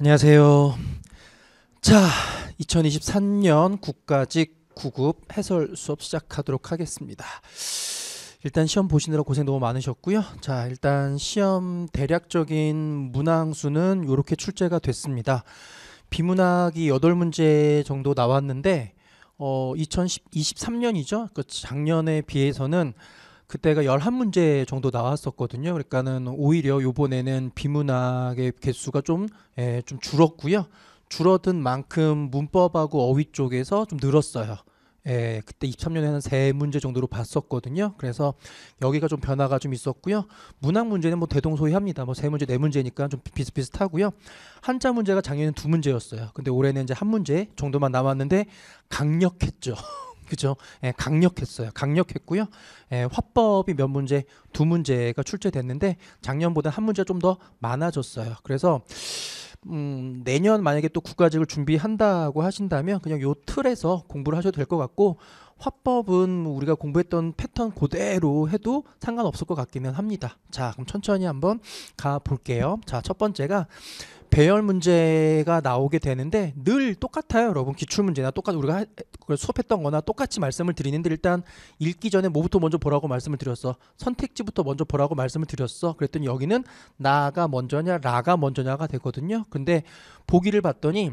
안녕하세요. 자, 2023년 국가직 구급 해설 수업 시작하도록 하겠습니다. 일단 시험 보시느라 고생 너무 많으셨고요. 자, 일단 시험 대략적인 문항수는 이렇게 출제가 됐습니다. 비문학이 8문제 정도 나왔는데 어, 2023년이죠. 그 작년에 비해서는 그때가 1 1 문제 정도 나왔었거든요. 그러니까는 오히려 요번에는 비문학의 개수가 좀, 예, 좀 줄었고요. 줄어든 만큼 문법하고 어휘 쪽에서 좀 늘었어요. 예, 그때 23년에는 세 문제 정도로 봤었거든요. 그래서 여기가 좀 변화가 좀 있었고요. 문학 문제는 뭐 대동소이합니다. 뭐 세 문제, 네 문제니까 좀 비슷비슷하고요. 한자 문제가 작년에는 두 문제였어요. 근데 올해는 이제 한 문제 정도만 남았는데 강력했죠. 그죠? 예, 강력했어요. 강력했고요. 예, 화법이 몇 문제, 두 문제가 출제됐는데 작년보다 한 문제 좀더 많아졌어요. 그래서 음, 내년 만약에 또 국가직을 준비한다고 하신다면 그냥 요 틀에서 공부를 하셔도 될 것 같고 화법은 뭐 우리가 공부했던 패턴 그대로 해도 상관없을 것 같기는 합니다. 자, 그럼 천천히 한번 가 볼게요. 자, 첫 번째가 배열 문제가 나오게 되는데 늘 똑같아요, 여러분. 기출 문제나 똑같 우리가 수업했던 거나 똑같이 말씀을 드리는데 일단 읽기 전에 뭐부터 먼저 보라고 말씀을 드렸어. 선택지부터 먼저 보라고 말씀을 드렸어. 그랬더니 여기는 나가 먼저냐 라가 먼저냐가 되거든요. 근데 보기를 봤더니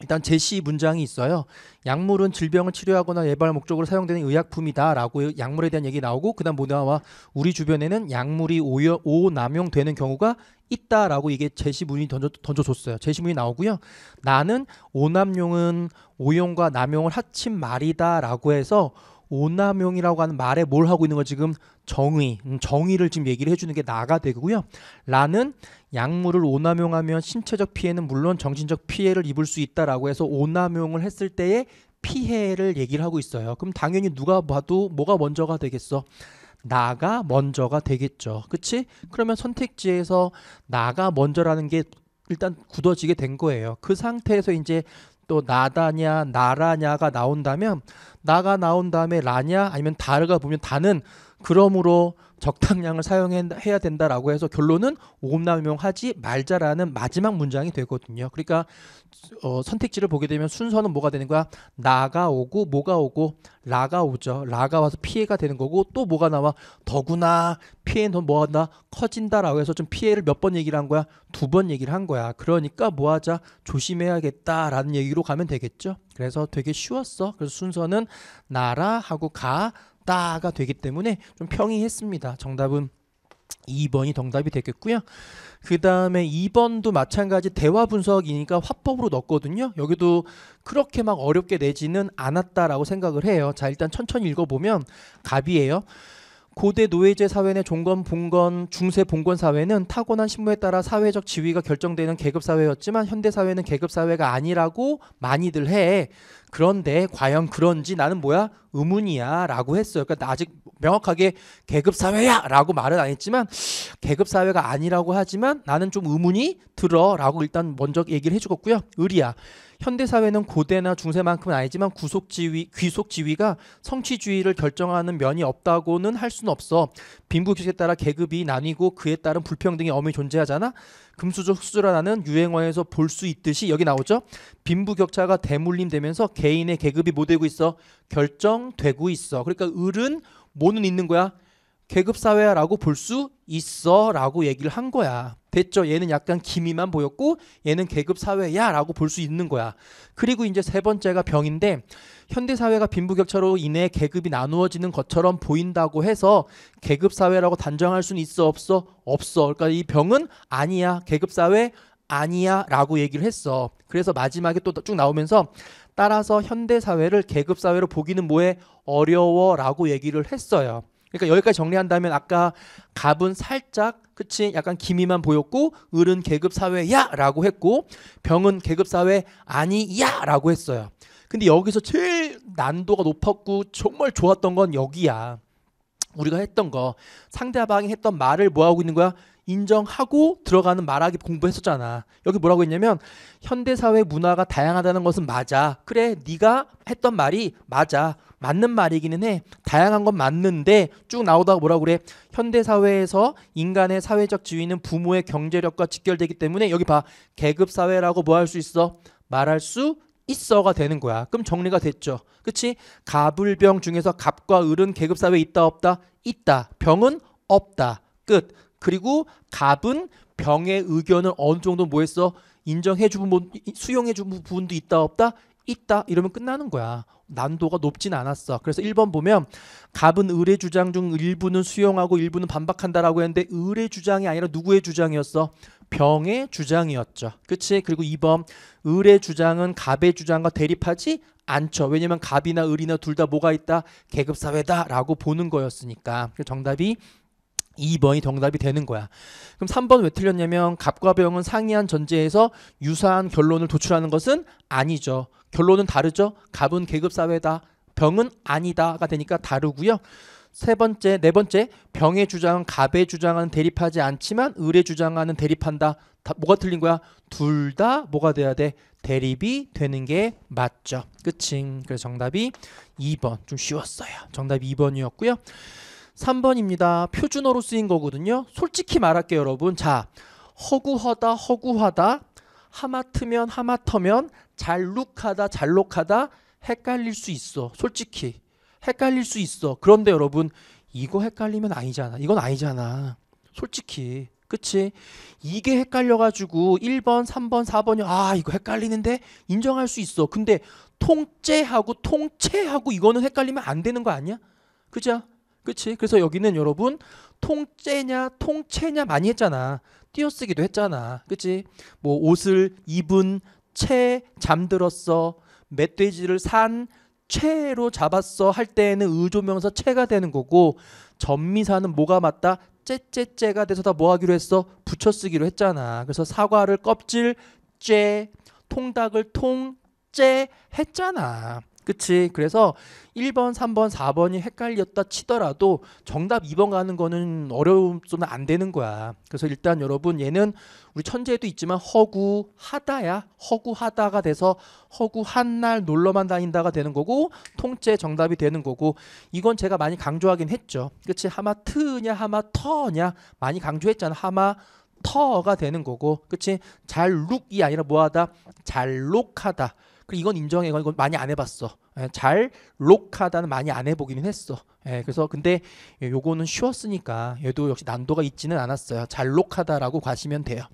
일단 제시 문장이 있어요. 약물은 질병을 치료하거나 예방 목적으로 사용되는 의약품이다라고 약물에 대한 얘기 나오고 그다음 뭐냐와 우리 주변에는 약물이 오여, 오남용되는 경우가 있다라고 이게 제시문이 던져, 던져줬어요. 제시문이 나오고요. 나는 오남용은 오용과 남용을 합친 말이다라고 해서 오남용이라고 하는 말에 뭘 하고 있는 거 지금 정의, 음, 정의를 지금 얘기를 해주는 게 나가 되고요. 라는 약물을 오남용하면 신체적 피해는 물론 정신적 피해를 입을 수 있다라고 해서 오남용을 했을 때의 피해를 얘기를 하고 있어요. 그럼 당연히 누가 봐도 뭐가 먼저가 되겠어? 나가 먼저가 되겠죠. 그치? 그러면 선택지에서 나가 먼저라는 게 일단 굳어지게 된 거예요. 그 상태에서 이제 또 나다냐 나라냐가 나온다면 나가 나온 다음에 라냐 아니면 다르가 보면 다는 그러므로 적당량을 사용해야 된다라고 해서 결론은 오남용하지 말자라는 마지막 문장이 되거든요. 그러니까 어, 선택지를 보게 되면 순서는 뭐가 되는 거야? 나가 오고 뭐가 오고 라가 오죠. 라가 와서 피해가 되는 거고 또 뭐가 나와? 더구나 피해는 뭐하나 커진다라고 해서 좀 피해를 몇 번 얘기를 한 거야? 두 번 얘기를 한 거야. 그러니까 뭐하자? 조심해야겠다라는 얘기로 가면 되겠죠. 그래서 되게 쉬웠어. 그래서 순서는 나라 하고 가 같다가 되기 때문에 좀 평이했습니다. 정답은 2번이 정답이 되겠고요. 그 다음에 2번도 마찬가지 대화 분석이니까 화법으로 넣었거든요. 여기도 그렇게 막 어렵게 내지는 않았다라고 생각을 해요. 자 일단 천천히 읽어보면 갑이에요. 고대 노예제 사회 내 종건 봉건 중세 봉건 사회는 타고난 신분에 따라 사회적 지위가 결정되는 계급 사회였지만 현대 사회는 계급 사회가 아니라고 많이들 해. 그런데 과연 그런지 나는 뭐야 의문이야라고 했어요. 그러니까 아직 명확하게 계급 사회야라고 말은 안 했지만 계급 사회가 아니라고 하지만 나는 좀 의문이 들어라고 일단 먼저 얘기를 해주었고요. 의리야. 현대 사회는 고대나 중세만큼은 아니지만 구속 지위, 귀속 지위가 성취 주의를 결정하는 면이 없다고는 할 수는 없어. 빈부격차에 따라 계급이 나뉘고 그에 따른 불평등이 엄연히 존재하잖아. 금수저 수술라는 유행어에서 볼 수 있듯이 여기 나오죠. 빈부격차가 대물림되면서 개인의 계급이 못 되고 있어? 결정되고 있어. 그러니까 을은 뭐는 있는 거야? 계급사회라고 볼 수 있어 라고 얘기를 한 거야. 됐죠? 얘는 약간 기미만 보였고 얘는 계급사회야 라고 볼 수 있는 거야. 그리고 이제 세 번째가 병인데 현대사회가 빈부격차로 인해 계급이 나누어지는 것처럼 보인다고 해서 계급사회라고 단정할 수는 있어 없어? 없어. 그러니까 이 병은 아니야. 계급사회 아니야 라고 얘기를 했어. 그래서 마지막에 또 쭉 나오면서 따라서 현대사회를 계급사회로 보기는 뭐해? 어려워 라고 얘기를 했어요. 그러니까 여기까지 정리한다면 아까 갑은 살짝 그치 약간 기미만 보였고 을은 계급 사회야라고 했고 병은 계급 사회 아니야라고 했어요. 근데 여기서 제일 난도가 높았고 정말 좋았던 건 여기야. 우리가 했던 거 상대방이 했던 말을 뭐 하고 있는 거야? 인정하고 들어가는 말하기 공부했었잖아. 여기 뭐라고 했냐면 현대 사회 문화가 다양하다는 것은 맞아. 그래, 네가 했던 말이 맞아. 맞는 말이기는 해. 다양한 건 맞는데 쭉 나오다가 뭐라고 그래? 현대 사회에서 인간의 사회적 지위는 부모의 경제력과 직결되기 때문에 여기 봐. 계급 사회라고 뭐 할 수 있어? 말할 수 있어가 되는 거야. 그럼 정리가 됐죠. 그치? 가불병 중에서 갑과 을은 계급사회 있다 없다? 있다. 병은 없다. 끝. 그리고 갑은 병의 의견을 어느 정도 뭐 했어? 인정해주고 수용해주고 부분도 있다 없다? 있다 이러면 끝나는 거야. 난도가 높진 않았어. 그래서 1번 보면 갑은 을의 주장 중 일부는 수용하고 일부는 반박한다라고 했는데 을의 주장이 아니라 누구의 주장이었어? 병의 주장이었죠. 그치? 그리고 2번 을의 주장은 갑의 주장과 대립하지 않죠. 왜냐면 갑이나 을이나 둘 다 뭐가 있다? 계급사회다 라고 보는 거였으니까. 정답이 2번이 정답이 되는 거야. 그럼 3번 왜 틀렸냐면 갑과 병은 상이한 전제에서 유사한 결론을 도출하는 것은 아니죠. 결론은 다르죠. 갑은 계급 사회다. 병은 아니다가 되니까 다르고요. 세 번째, 네 번째, 병의 주장은 갑의 주장은 대립하지 않지만 을의 주장하는 대립한다. 다, 뭐가 틀린 거야? 둘 다 뭐가 돼야 돼? 대립이 되는 게 맞죠. 그치? 그래서 정답이 2번. 좀 쉬웠어요. 정답 2번이었고요. 3번입니다. 표준어로 쓰인 거거든요. 솔직히 말할게요, 여러분. 자, 허구하다, 허구하다, 하마트면 하마터면, 잘룩하다 잘록하다 헷갈릴 수 있어 솔직히 헷갈릴 수 있어 그런데 여러분 이거 헷갈리면 아니잖아 이건 아니잖아 솔직히 그치 이게 헷갈려가지고 1번 3번 4번이 아 이거 헷갈리는데 인정할 수 있어 근데 통째하고 통채하고 이거는 헷갈리면 안 되는 거 아니야 그죠 그치 그래서 여기는 여러분 통째냐 통채냐 많이 했잖아 띄어쓰기도 했잖아 그치 뭐 옷을 입은 채 잠들었어 멧돼지를 산 채로 잡았어 할 때에는 의조명사 채가 되는 거고 전미사는 뭐가 맞다 째째째가 돼서 다 뭐 하기로 했어 붙여쓰기로 했잖아 그래서 사과를 껍질 째 통닭을 통째 했잖아 그치? 그래서 1번, 3번, 4번이 헷갈렸다 치더라도 정답 2번 가는 거는 어려우면 안 되는 거야. 그래서 일단 여러분 얘는 우리 천재도 있지만 허구하다야. 허구하다가 돼서 허구한 날 놀러만 다닌다가 되는 거고 통째 정답이 되는 거고 이건 제가 많이 강조하긴 했죠. 그치? 하마트냐 하마터냐 많이 강조했잖아. 하마 터가 되는 거고 그치? 잘룩이 아니라 뭐하다? 잘록하다. 그래 이건 인정해. 이건 많이 안 해봤어. 예, 잘 록하다는 많이 안 해보기는 했어. 예, 그래서 근데 요거는 쉬웠으니까 얘도 역시 난도가 있지는 않았어요. 잘 록하다라고 가시면 돼요.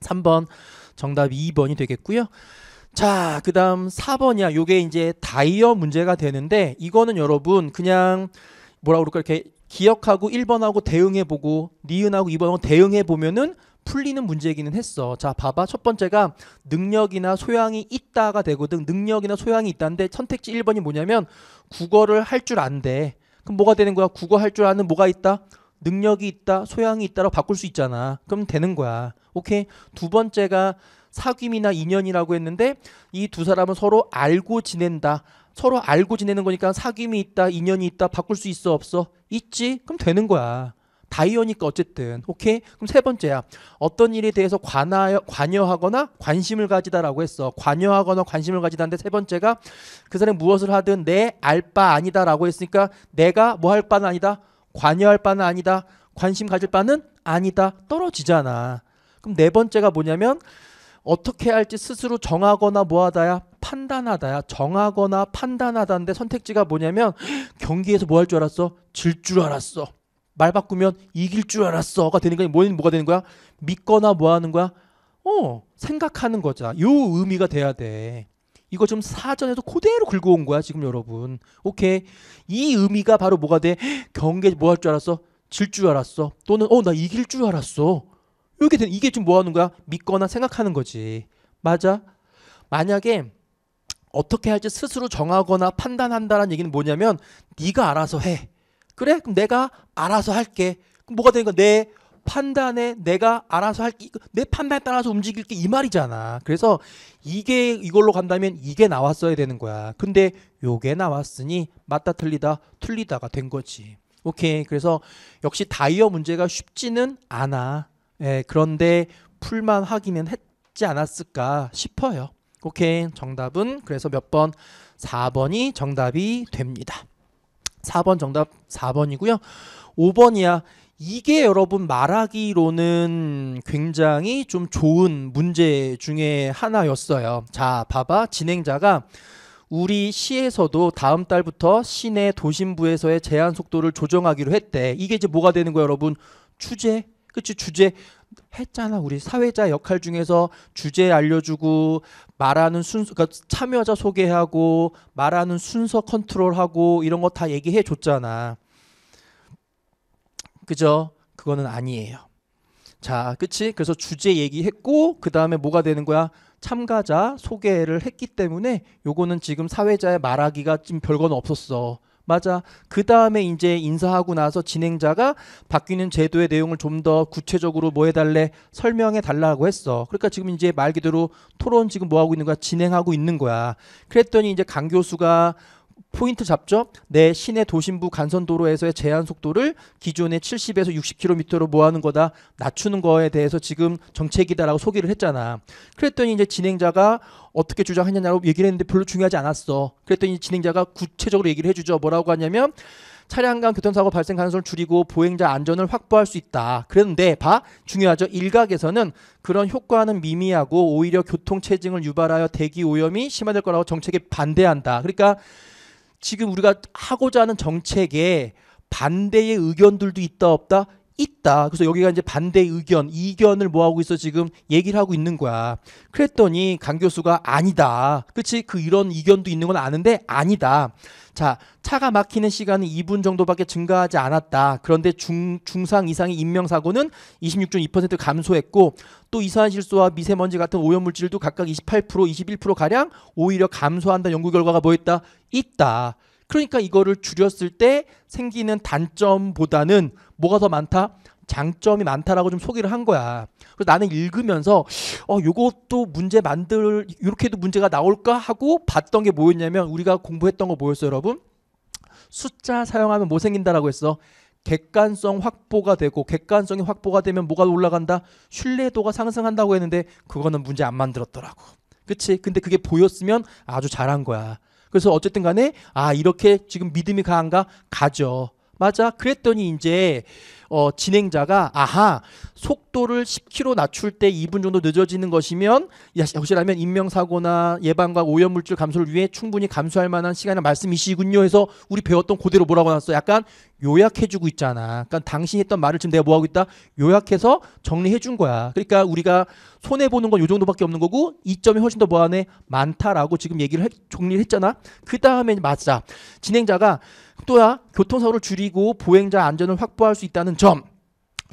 3번 정답 2번이 되겠고요. 자, 그 다음 4번이야. 요게 이제 다이어 문제가 되는데, 이거는 여러분, 그냥 뭐라 그럴까, 이렇게 기억하고 1번하고 대응해보고, 니은하고 2번하고 대응해보면은 풀리는 문제이기는 했어. 자, 봐봐. 첫 번째가 능력이나 소양이 있다가 되거든. 능력이나 소양이 있다는데 선택지 1번이 뭐냐면 국어를 할 줄 안돼. 그럼 뭐가 되는 거야? 국어 할 줄 아는 뭐가 있다? 능력이 있다, 소양이 있다로 바꿀 수 있잖아. 그럼 되는 거야. 오케이? 두 번째가 사귐이나 인연이라고 했는데 이 두 사람은 서로 알고 지낸다. 서로 알고 지내는 거니까 사귐이 있다, 인연이 있다 바꿀 수 있어 없어? 있지? 그럼 되는 거야. 다이어니까 어쨌든 오케이 그럼 세 번째야 어떤 일에 대해서 관하여 관여하거나 관심을 가지다라고 했어 관여하거나 관심을 가지다는데세 번째가 그 사람이 무엇을 하든 내 알 바 아니다라고 했으니까 내가 뭐 할 바는 아니다 관여할 바는 아니다 관심 가질 바는 아니다 떨어지잖아 그럼 네 번째가 뭐냐면 어떻게 할지 스스로 정하거나 뭐하다야 판단하다야 정하거나 판단하다인데 선택지가 뭐냐면 경기에서 뭐 할 줄 알았어 질 줄 알았어 말 바꾸면 이길 줄 알았어가 되는 거야. 뭐는 뭐가 되는 거야? 믿거나 뭐 하는 거야? 어, 생각하는 거자. 요 의미가 돼야 돼. 이거 좀 사전에도 그대로 긁어온 거야, 지금 여러분. 오케이. 이 의미가 바로 뭐가 돼? 경계 뭐 할 줄 알았어? 질 줄 알았어. 또는 어, 나 이길 줄 알았어. 이게 되 이게 좀 뭐 하는 거야? 믿거나 생각하는 거지. 맞아? 만약에 어떻게 할지 스스로 정하거나 판단한다라는 얘기는 뭐냐면 네가 알아서 해. 그래 그럼 내가 알아서 할게. 그럼 뭐가 되니까 내 판단에 내가 알아서 할게. 내 판단에 따라서 움직일게 이 말이잖아. 그래서 이게 이걸로 간다면 이게 나왔어야 되는 거야. 근데 요게 나왔으니 맞다 틀리다 틀리다가 된 거지. 오케이. 그래서 역시 다이어 문제가 쉽지는 않아. 예, 그런데 풀만 하기는 했지 않았을까 싶어요. 오케이. 정답은 그래서 몇 번? 4번이 정답이 됩니다. 4번 정답 4번이고요. 5번이야. 이게 여러분 말하기로는 굉장히 좀 좋은 문제 중에 하나였어요. 자, 봐봐. 진행자가 우리 시에서도 다음 달부터 시내 도심부에서의 제한 속도를 조정하기로 했대. 이게 이제 뭐가 되는 거예요, 여러분? 추제. 그치, 주제. 했잖아. 우리 사회자 역할 중에서 주제 알려주고 말하는 순서, 그러니까 참여자 소개하고 말하는 순서 컨트롤하고 이런 거 다 얘기해 줬잖아. 그죠? 그거는 아니에요. 자, 그치? 그래서 주제 얘기했고 그 다음에 뭐가 되는 거야? 참가자 소개를 했기 때문에 요거는 지금 사회자의 말하기가 지금 별건 없었어. 맞아. 그 다음에 이제 인사하고 나서 진행자가 바뀌는 제도의 내용을 좀 더 구체적으로 뭐 해달래 설명해 달라고 했어. 그러니까 지금 이제 말 그대로 토론 지금 뭐 하고 있는 거야? 진행하고 있는 거야. 그랬더니 이제 강 교수가 포인트 잡죠. 내 시내 도심부 간선도로에서의 제한 속도를 기존의 70에서 60km로 모아는 거다 낮추는 거에 대해서 지금 정책이다라고 소개를 했잖아. 그랬더니 이제 진행자가 어떻게 주장하냐고 얘기를 했는데 별로 중요하지 않았어. 그랬더니 진행자가 구체적으로 얘기를 해주죠. 뭐라고 하냐면 차량간 교통사고 발생 가능성을 줄이고 보행자 안전을 확보할 수 있다. 그런데 봐 중요하죠. 일각에서는 그런 효과는 미미하고 오히려 교통 체증을 유발하여 대기 오염이 심화될 거라고 정책에 반대한다. 그러니까 지금 우리가 하고자 하는 정책에 반대의 의견들도 있다 없다 있다. 그래서 여기가 이제 반대 의견, 이견을 뭐하고 있어 지금 얘기를 하고 있는 거야. 그랬더니 강 교수가 아니다. 그치? 그 이런 이견도 있는 건 아는데 아니다. 자, 차가 막히는 시간은 2분 정도밖에 증가하지 않았다. 그런데 중, 중상 이상의 인명사고는 26.2% 감소했고 또 이산실소와 화 미세먼지 같은 오염물질도 각각 28%, 21%가량 오히려 감소한다. 연구 결과가 뭐였다? 있다. 그러니까 이거를 줄였을 때 생기는 단점보다는 뭐가 더 많다? 장점이 많다라고 좀 소개를 한 거야. 그래서 나는 읽으면서 어 요것도 문제 만들 이렇게도 문제가 나올까 하고 봤던 게 뭐였냐면 우리가 공부했던 거 뭐였어요, 여러분? 숫자 사용하면 뭐 생긴다라고 했어? 객관성 확보가 되고 객관성이 확보가 되면 뭐가 올라간다? 신뢰도가 상승한다고 했는데 그거는 문제 안 만들었더라고. 그치? 근데 그게 보였으면 아주 잘한 거야. 그래서 어쨌든 간에 아 이렇게 지금 믿음이 강한가 가죠. 맞아. 그랬더니 이제 어, 진행자가 아하 속도를 10km 낮출 때 2분 정도 늦어지는 것이면 역시라면 인명사고나 예방과 오염물질 감소를 위해 충분히 감수할 만한 시간의 말씀이시군요 해서 우리 배웠던 그대로 뭐라고 놨어 약간 요약해주고 있잖아 그러니까 당신이 했던 말을 지금 내가 뭐하고 있다 요약해서 정리해준 거야 그러니까 우리가 손해보는 건요 정도밖에 없는 거고 이점이 훨씬 더 뭐하네 많다라고 지금 얘기를 해, 정리를 했잖아 그 다음에 맞아 진행자가 또야 교통사고를 줄이고 보행자 안전을 확보할 수 있다는 점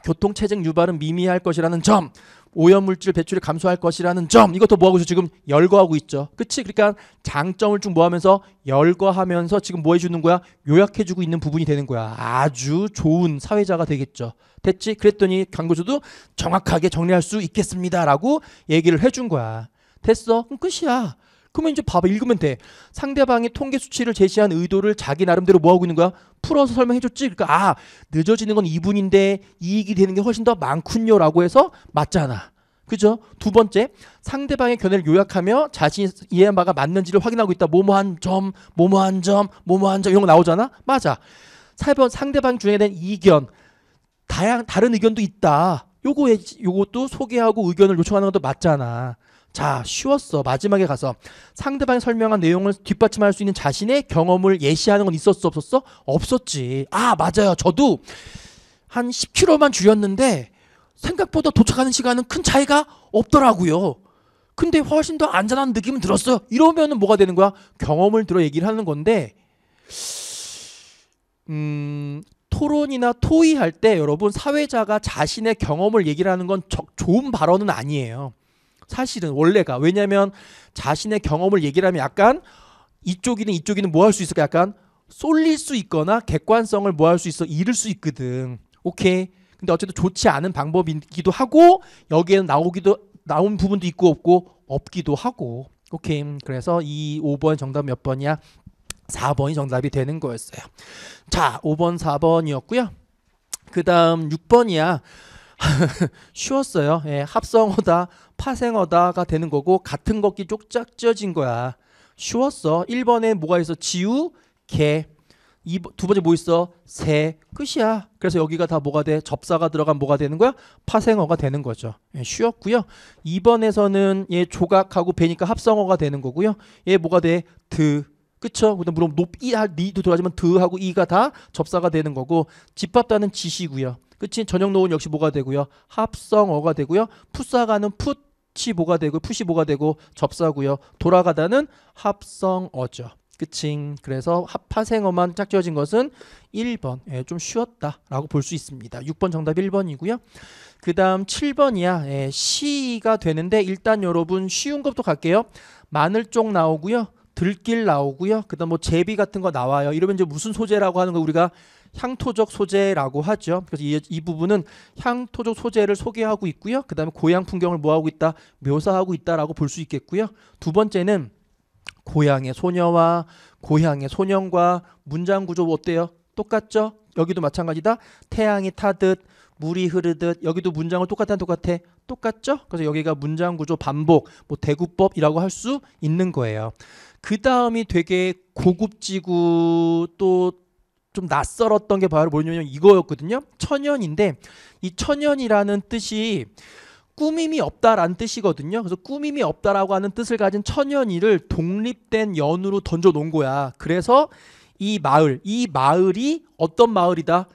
교통체증 유발은 미미할 것이라는 점, 오염물질 배출이 감소할 것이라는 점, 이것도 뭐하고 있어? 지금 열거하고 있죠. 그치? 그러니까 장점을 좀 뭐하면서 열거하면서 지금 뭐 해주는 거야? 요약해주고 있는 부분이 되는 거야. 아주 좋은 사회자가 되겠죠. 됐지? 그랬더니 강교수도 정확하게 정리할 수 있겠습니다라고 얘기를 해준 거야. 됐어? 그럼 끝이야. 그러면 이제 봐봐 읽으면 돼. 상대방이 통계 수치를 제시한 의도를 자기 나름대로 뭐 하고 있는 거야? 풀어서 설명해줬지. 그러니까 아 늦어지는 건 2분인데 이익이 되는 게 훨씬 더 많군요라고 해서 맞잖아. 그죠? 두 번째, 상대방의 견해를 요약하며 자신이 해한 바가 맞는지를 확인하고 있다. 뭐뭐한 점, 뭐뭐한 점, 뭐뭐한 점 이런 거 나오잖아? 맞아. 세번 상대방 중에 대한 이견, 다양, 다른 의견도 있다. 요거, 요것도 소개하고 의견을 요청하는 것도 맞잖아. 자, 쉬웠어. 마지막에 가서 상대방이 설명한 내용을 뒷받침할 수 있는 자신의 경험을 예시하는 건 있었어, 없었어? 없었지. 아, 맞아요. 저도 한 10kg만 줄였는데 생각보다 도착하는 시간은 큰 차이가 없더라고요. 근데 훨씬 더 안전한 느낌은 들었어요. 이러면은 뭐가 되는 거야? 경험을 들어 얘기를 하는 건데, 음, 토론이나 토의할 때 여러분 사회자가 자신의 경험을 얘기를 하는 건 저, 좋은 발언은 아니에요. 사실은 원래가 왜냐하면 자신의 경험을 얘기를 하면 약간 이쪽이는 이쪽이는 뭐 할 수 있을까 약간 쏠릴 수 있거나 객관성을 뭐 할 수 있어 잃을 수 있거든 오케이 근데 어쨌든 좋지 않은 방법이기도 하고 여기에는 나오기도 나온 부분도 있고 없고 없기도 하고 오케이 음, 그래서 이 5번 정답 몇 번이야 4번이 정답이 되는 거였어요 자 5번 4번이었고요 그 다음 6번이야 쉬웠어요 예, 합성어다 파생어다가 되는 거고 같은 걷기 쪽짝쪄진 거야. 쉬웠어. 1번에 뭐가 있어? 지우, 개. 2번, 두 번째 뭐 있어? 새. 끝이야. 그래서 여기가 다 뭐가 돼? 접사가 들어간 뭐가 되는 거야? 파생어가 되는 거죠. 예, 쉬웠고요. 2번에서는 얘 조각하고 배니까 합성어가 되는 거고요. 얘 뭐가 돼? 드. 그쵸? 근데 물론 높이, 니도 들어가지만 드하고 이가 다 접사가 되는 거고 집합단은 지시고요. 그치? 저녁 노은 역시 뭐가 되고요? 합성어가 되고요. 풋사가는 풋이 뭐가 되고 풋이 뭐가 되고 접사고요. 돌아가다는 합성어죠. 그칭 그래서 합파생어만 짝지어진 것은 1번 예, 좀 쉬웠다라고 볼 수 있습니다. 6번 정답 1번이고요. 그 다음 7번이야 예, 시가 되는데 일단 여러분 쉬운 것부터 갈게요. 마늘쪽 나오고요. 들길 나오고요. 그 다음 뭐 제비 같은 거 나와요. 이러면 이제 무슨 소재라고 하는 거 우리가 향토적 소재라고 하죠. 그래서 이, 이 부분은 향토적 소재를 소개하고 있고요. 그 다음에 고향 풍경을 뭐하고 있다? 묘사하고 있다라고 볼 수 있겠고요. 두 번째는 고향의 소녀와 고향의 소년과 문장 구조 어때요? 똑같죠? 여기도 마찬가지다. 태양이 타듯 물이 흐르듯 여기도 문장을 똑같다 똑같아 똑같죠? 그래서 여기가 문장 구조 반복 뭐 대구법이라고 할 수 있는 거예요. 그 다음이 되게 고급지고 또좀 낯설었던 게 바로 뭐냐면 이거였거든요. 천연인데 이 천연이라는 뜻이 꾸밈이 없다라는 뜻이거든요. 그래서 꾸밈이 없다라고 하는 뜻을 가진 천연이를 독립된 연으로 던져 놓은 거야. 그래서 이 마을, 이 마을이 어떤 마을이다?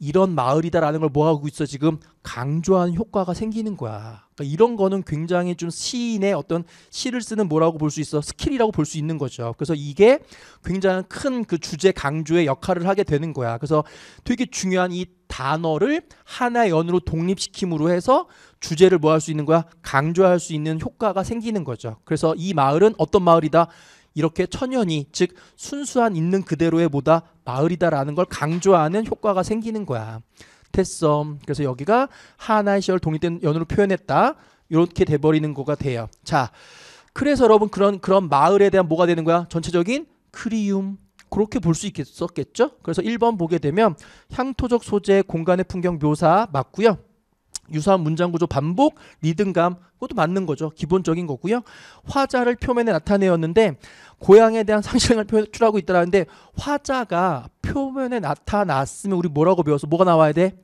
이런 마을이다라는 걸 뭐하고 있어 지금 강조한 효과가 생기는 거야. 그러니까 이런 거는 굉장히 좀 시인의 어떤 시를 쓰는 뭐라고 볼 수 있어 스킬이라고 볼 수 있는 거죠. 그래서 이게 굉장히 큰 그 주제 강조의 역할을 하게 되는 거야. 그래서 되게 중요한 이 단어를 하나의 연으로 독립시킴으로 해서 주제를 뭐 할 수 있는 거야 강조할 수 있는 효과가 생기는 거죠. 그래서 이 마을은 어떤 마을이다. 이렇게 천연이 즉 순수한 있는 그대로의 보다 마을이다라는 걸 강조하는 효과가 생기는 거야. 못했어. 그래서 여기가 하나의 시어를 독립된 연으로 표현했다. 이렇게 돼버리는 거가 돼요. 자, 그래서 여러분 그런 그런 마을에 대한 뭐가 되는 거야? 전체적인 크리움. 그렇게 볼 수 있겠었겠죠? 그래서 1번 보게 되면 향토적 소재, 공간의 풍경 묘사 맞고요. 유사한 문장 구조 반복, 리듬감 그것도 맞는 거죠. 기본적인 거고요. 화자를 표면에 나타내었는데 고향에 대한 상실감을 표출하고 있다라는데 화자가 표면에 나타났으면 우리 뭐라고 배워서 뭐가 나와야 돼?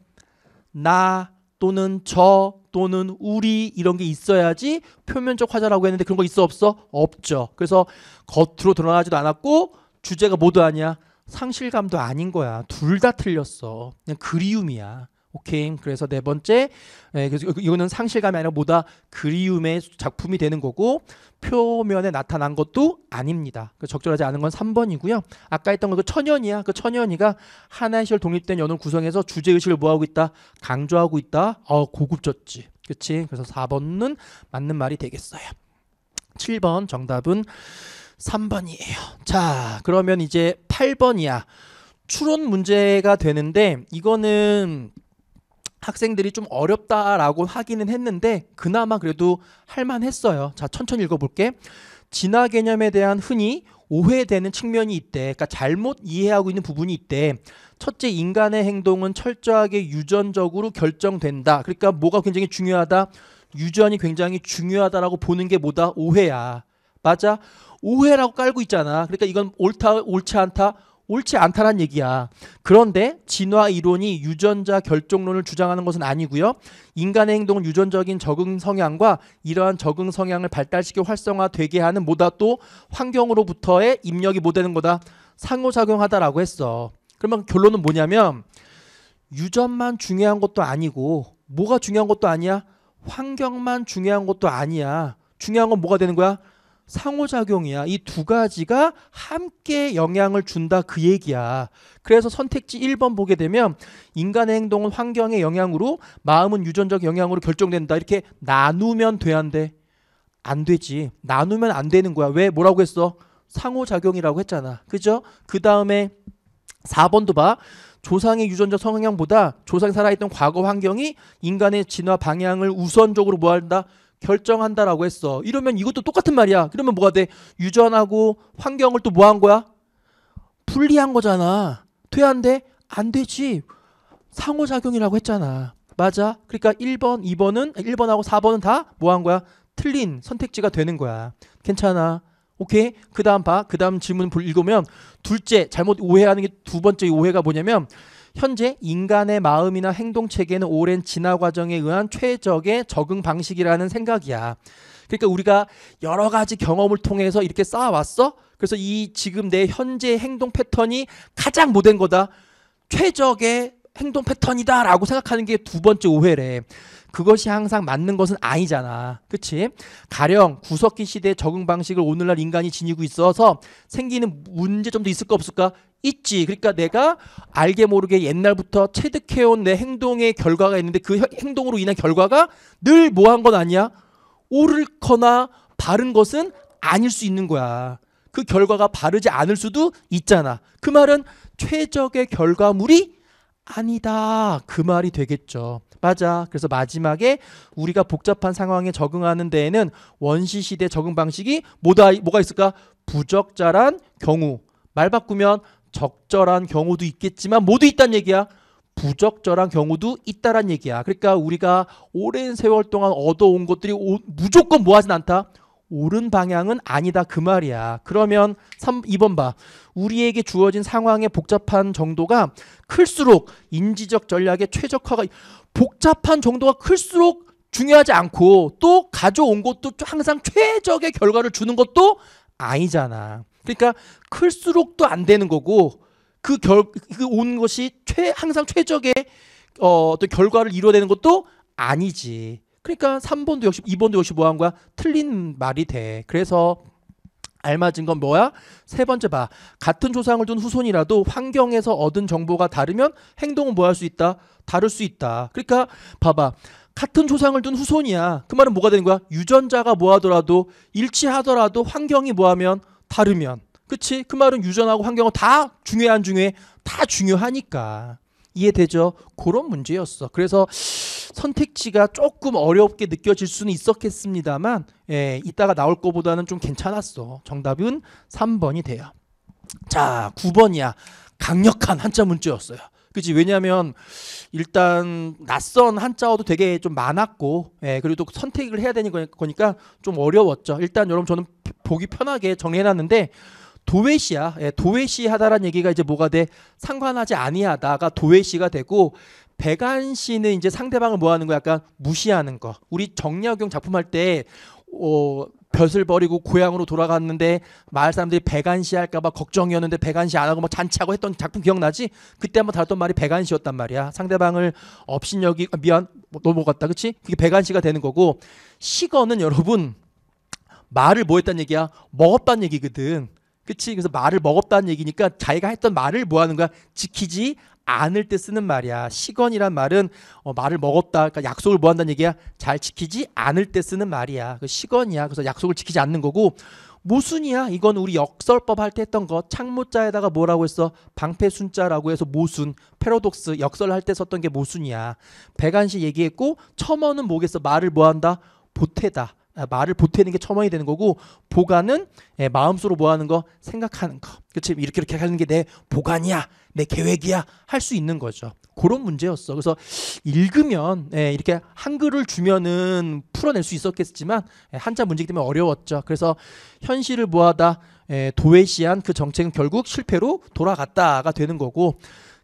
나 또는 저 또는 우리 이런 게 있어야지 표면적 화자라고 했는데 그런 거 있어 없어? 없죠. 그래서 겉으로 드러나지도 않았고 주제가 뭐도 아니야. 상실감도 아닌 거야. 둘 다 틀렸어. 그냥 그리움이야. 오케이. 그래서 네 번째, 네, 그래서 이거는 상실감이 아니라 뭐다 그리움의 작품이 되는 거고 표면에 나타난 것도 아닙니다. 그 적절하지 않은 건 3번이고요. 아까 했던 거 그 천연이야. 그 천연이가 하나의 시절 독립된 연원 구성에서 주제 의식을 뭐하고 있다, 강조하고 있다. 어, 고급졌지. 그치 그래서 4번은 맞는 말이 되겠어요. 7번 정답은 3번이에요. 자, 그러면 이제 8번이야. 추론 문제가 되는데 이거는 학생들이 좀 어렵다라고 하기는 했는데 그나마 그래도 할만했어요. 자, 천천히 읽어볼게. 진화 개념에 대한 흔히 오해되는 측면이 있대. 그러니까 잘못 이해하고 있는 부분이 있대. 첫째, 인간의 행동은 철저하게 유전적으로 결정된다. 그러니까 뭐가 굉장히 중요하다. 유전이 굉장히 중요하다라고 보는 게 뭐다? 오해야. 맞아? 오해라고 깔고 있잖아. 그러니까 이건 옳다, 옳지 않다. 옳지 않다는 얘기야. 그런데 진화 이론이 유전자 결정론을 주장하는 것은 아니고요. 인간의 행동은 유전적인 적응 성향과 이러한 적응 성향을 발달시켜 활성화되게 하는 뭐다 또 환경으로부터의 입력이 뭐 되는 거다. 상호작용하다라고 했어. 그러면 결론은 뭐냐면 유전만 중요한 것도 아니고 뭐가 중요한 것도 아니야. 환경만 중요한 것도 아니야. 중요한 건 뭐가 되는 거야? 상호작용이야. 이 두 가지가 함께 영향을 준다 그 얘기야. 그래서 선택지 1번 보게 되면 인간의 행동은 환경의 영향으로 마음은 유전적 영향으로 결정된다. 이렇게 나누면 돼야 한대. 안 되지. 나누면 안 되는 거야. 왜 뭐라고 했어? 상호작용이라고 했잖아. 그죠? 그 다음에 4번도 봐. 조상의 유전적 성향보다 조상이 살아있던 과거 환경이 인간의 진화 방향을 우선적으로 뭐한다? 결정한다라고 했어. 이러면 이것도 똑같은 말이야. 그러면 뭐가 돼? 유전하고 환경을 또 뭐한 거야? 분리한 거잖아. 돼안돼안 안 되지. 상호작용이라고 했잖아. 맞아. 그러니까 1번, 2번은 1번하고 4번은 다 뭐한 거야? 틀린 선택지가 되는 거야. 괜찮아. 오케이. 그다음 봐. 그다음 질문 읽으면 둘째 잘못 오해하는 게 두 번째 오해가 뭐냐면 현재 인간의 마음이나 행동 체계는 오랜 진화 과정에 의한 최적의 적응 방식이라는 생각이야. 그러니까 우리가 여러 가지 경험을 통해서 이렇게 쌓아왔어. 그래서 이 지금 내 현재의 행동 패턴이 가장 못된 거다. 최적의 행동 패턴이다라고 생각하는 게 두 번째 오해래. 그것이 항상 맞는 것은 아니잖아. 그치? 가령 구석기 시대의 적응 방식을 오늘날 인간이 지니고 있어서 생기는 문제점도 있을까 없을까? 있지. 그러니까 내가 알게 모르게 옛날부터 체득해온 내 행동의 결과가 있는데 그 행동으로 인한 결과가 늘 뭐 한 건 아니야? 옳거나 바른 것은 아닐 수 있는 거야. 그 결과가 바르지 않을 수도 있잖아. 그 말은 최적의 결과물이 아니다. 그 말이 되겠죠. 맞아. 그래서 마지막에 우리가 복잡한 상황에 적응하는 데에는 원시 시대 적응 방식이 뭐다 뭐가 있을까? 부적절한 경우. 말 바꾸면 적절한 경우도 있겠지만 모두 있다는 얘기야. 부적절한 경우도 있다란 얘기야. 그러니까 우리가 오랜 세월 동안 얻어온 것들이 오, 무조건 뭐하진 않다. 옳은 방향은 아니다 그 말이야. 그러면 3, 2번 봐. 우리에게 주어진 상황의 복잡한 정도가 클수록 인지적 전략의 최적화가 복잡한 정도가 클수록 중요하지 않고 또 가져온 것도 항상 최적의 결과를 주는 것도 아니잖아. 그러니까 클수록 또 안 되는 거고 그결그온 것이 최 항상 최적의 어, 또 결과를 이뤄내는 것도 아니지. 그러니까 3번도 역시 2번도 역시 뭐한 거야? 틀린 말이 돼. 그래서 알맞은 건 뭐야? 세 번째 봐. 같은 조상을 둔 후손이라도 환경에서 얻은 정보가 다르면 행동은 뭐 할 수 있다? 다를 수 있다. 그러니까 봐봐. 같은 조상을 둔 후손이야. 그 말은 뭐가 되는 거야? 유전자가 뭐 하더라도 일치하더라도 환경이 뭐 하면 다르면. 그치? 그 말은 유전하고 환경은 다 중요한 중에다 중요하니까. 이해되죠? 그런 문제였어. 그래서 선택지가 조금 어렵게 느껴질 수는 있었겠습니다만 예, 이따가 나올 거보다는 좀 괜찮았어. 정답은 3번이 돼요. 자, 9번이야. 강력한 한자 문제였어요 그지 왜냐하면 일단 낯선 한자어도 되게 좀 많았고 예, 그리고 또 선택을 해야 되니까 거니까 좀 어려웠죠 일단 여러분 저는 보기 편하게 정해놨는데 도외시야 예, 도외시 하다란 얘기가 이제 뭐가 돼 상관하지 아니하다가 도외시가 되고 배간 씨는 이제 상대방을 뭐 하는 거 약간 무시하는 거. 우리 정약용 작품 할때 어, 벼슬 버리고 고향으로 돌아갔는데 마을 사람들이 배간시 할까봐 걱정이었는데 배간시 안 하고 뭐 잔치하고 했던 작품 기억나지? 그때 한번 다뤘던 말이 배간시였단 말이야. 상대방을 업신여기 아, 미안 뭐 넘어갔다, 그렇지? 그게 배간시가 되는 거고 시거는 여러분 말을 뭐 했단 얘기야? 먹었단 얘기거든. 그치? 그래서 말을 먹었다는 얘기니까 자기가 했던 말을 뭐 하는 거야? 지키지 않을 때 쓰는 말이야. 시건이란 말은 어, 말을 먹었다. 그러니까 약속을 뭐 한다는 얘기야? 잘 지키지 않을 때 쓰는 말이야. 그 시건이야. 그래서 약속을 지키지 않는 거고 모순이야. 이건 우리 역설법 할 때 했던 거. 창모자에다가 뭐라고 했어? 방패순자라고 해서 모순. 패러독스 역설 할때 썼던 게 모순이야. 백안시 얘기했고 처먼은 뭐겠어? 말을 뭐 한다? 보태다. 아, 말을 보태는 게처먼이 되는 거고 보관은 예, 마음속으로 뭐 하는 거 생각하는 거 그렇지 이렇게 이렇게 하는 게 내 보관이야 내 계획이야 할 수 있는 거죠. 그런 문제였어. 그래서 읽으면 예, 이렇게 한글을 주면은 풀어낼 수 있었겠지만 예, 한자 문제이기 때문에 어려웠죠. 그래서 현실을 보하다 예, 도외시한 그 정책은 결국 실패로 돌아갔다가 되는 거고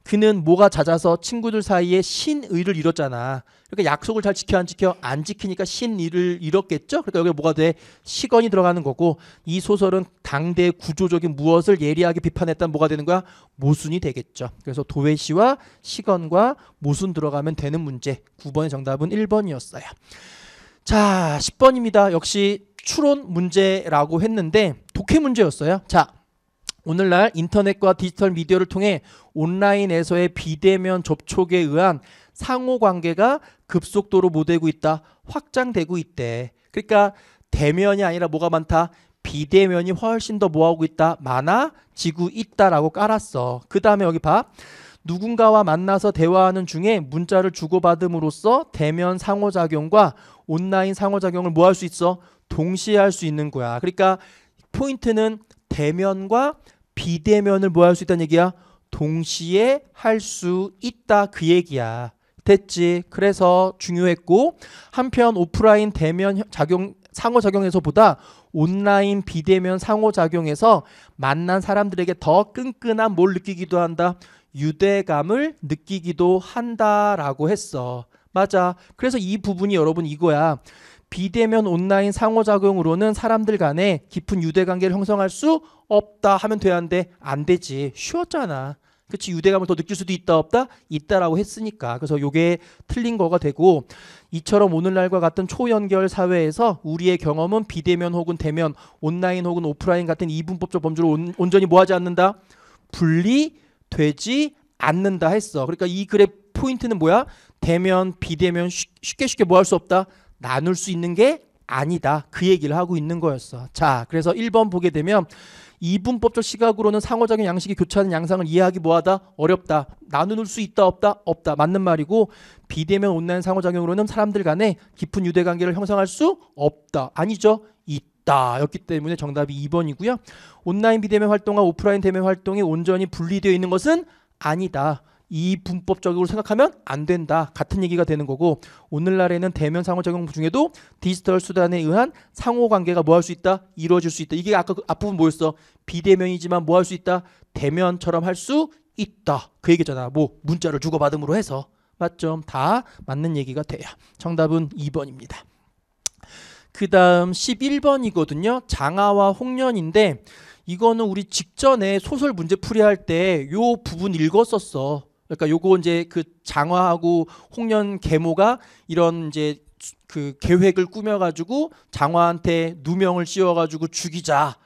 그는 뭐가 잦아서 친구들 사이에 신의를 잃었잖아. 그러니까 약속을 잘 지켜 안 지켜 안 지키니까 신의를 잃었겠죠. 그러니까 여기 뭐가 돼 시건이 들어가는 거고 이 소설은 당대 구조적인 무엇을 예리하게 비판했던 다 뭐가 되는 거야 모순이 되겠죠. 그래서 도회시와 시건과 모순 들어가면 되는 문제. 9번의 정답은 1번이었어요. 자, 10번입니다. 역시 추론 문제라고 했는데 독해 문제였어요. 자, 오늘날 인터넷과 디지털 미디어를 통해 온라인에서의 비대면 접촉에 의한 상호관계가 급속도로 모되고 있다. 확장되고 있대. 그러니까 대면이 아니라 뭐가 많다? 비대면이 훨씬 더 뭐하고 있다? 많아지고 있다라고 깔았어. 그 다음에 여기 봐. 누군가와 만나서 대화하는 중에 문자를 주고받음으로써 대면 상호작용과 온라인 상호작용을 뭐 할 수 있어? 동시에 할 수 있는 거야. 그러니까 포인트는 대면과 비대면을 뭐 할 수 있다는 얘기야? 동시에 할 수 있다 그 얘기야. 됐지. 그래서 중요했고 한편 오프라인 대면 작용 상호 작용에서보다 온라인 비대면 상호 작용에서 만난 사람들에게 더 끈끈한 뭘 느끼기도 한다. 유대감을 느끼기도 한다라고 했어. 맞아. 그래서 이 부분이 여러분 이거야. 비대면 온라인 상호작용으로는 사람들 간에 깊은 유대관계를 형성할 수 없다 하면 돼야 한데 안 되지 쉬웠잖아 그치 유대감을 더 느낄 수도 있다 없다 있다라고 했으니까 그래서 요게 틀린 거가 되고 이처럼 오늘날과 같은 초연결 사회에서 우리의 경험은 비대면 혹은 대면 온라인 혹은 오프라인 같은 이분법적 범주를 온, 온전히 뭐하지 않는다 분리되지 않는다 했어 그러니까 이 글의 포인트는 뭐야 대면 비대면 쉽게 쉽게 뭐할 수 없다 나눌 수 있는 게 아니다. 그 얘기를 하고 있는 거였어. 자, 그래서 1번 보게 되면 이분법적 시각으로는 상호작용 양식이 교차하는 양상을 이해하기 뭐하다? 어렵다. 나눌 수 있다 없다? 없다. 맞는 말이고 비대면 온라인 상호작용으로는 사람들 간에 깊은 유대관계를 형성할 수 없다. 아니죠. 있다. 였기 때문에 정답이 2번이고요. 온라인 비대면 활동과 오프라인 대면 활동이 온전히 분리되어 있는 것은 아니다. 이 분법적으로 생각하면 안 된다 같은 얘기가 되는 거고 오늘날에는 대면 상호 작용 중에도 디지털 수단에 의한 상호 관계가 뭐 할 수 있다 이루어질 수 있다 이게 아까 그 앞부분 뭐였어 비대면이지만 뭐 할 수 있다 대면처럼 할 수 있다 그 얘기잖아 뭐 문자를 주고받음으로 해서 맞죠 다 맞는 얘기가 돼요 정답은 2번입니다 그 다음 11번이거든요 장하와 홍련인데 이거는 우리 직전에 소설 문제 풀이할 때 요 부분 읽었었어 그러니까 요거 이제 그 장화하고 홍련 계모가 이런 이제 그 계획을 꾸며가지고 장화한테 누명을 씌워가지고 죽이자.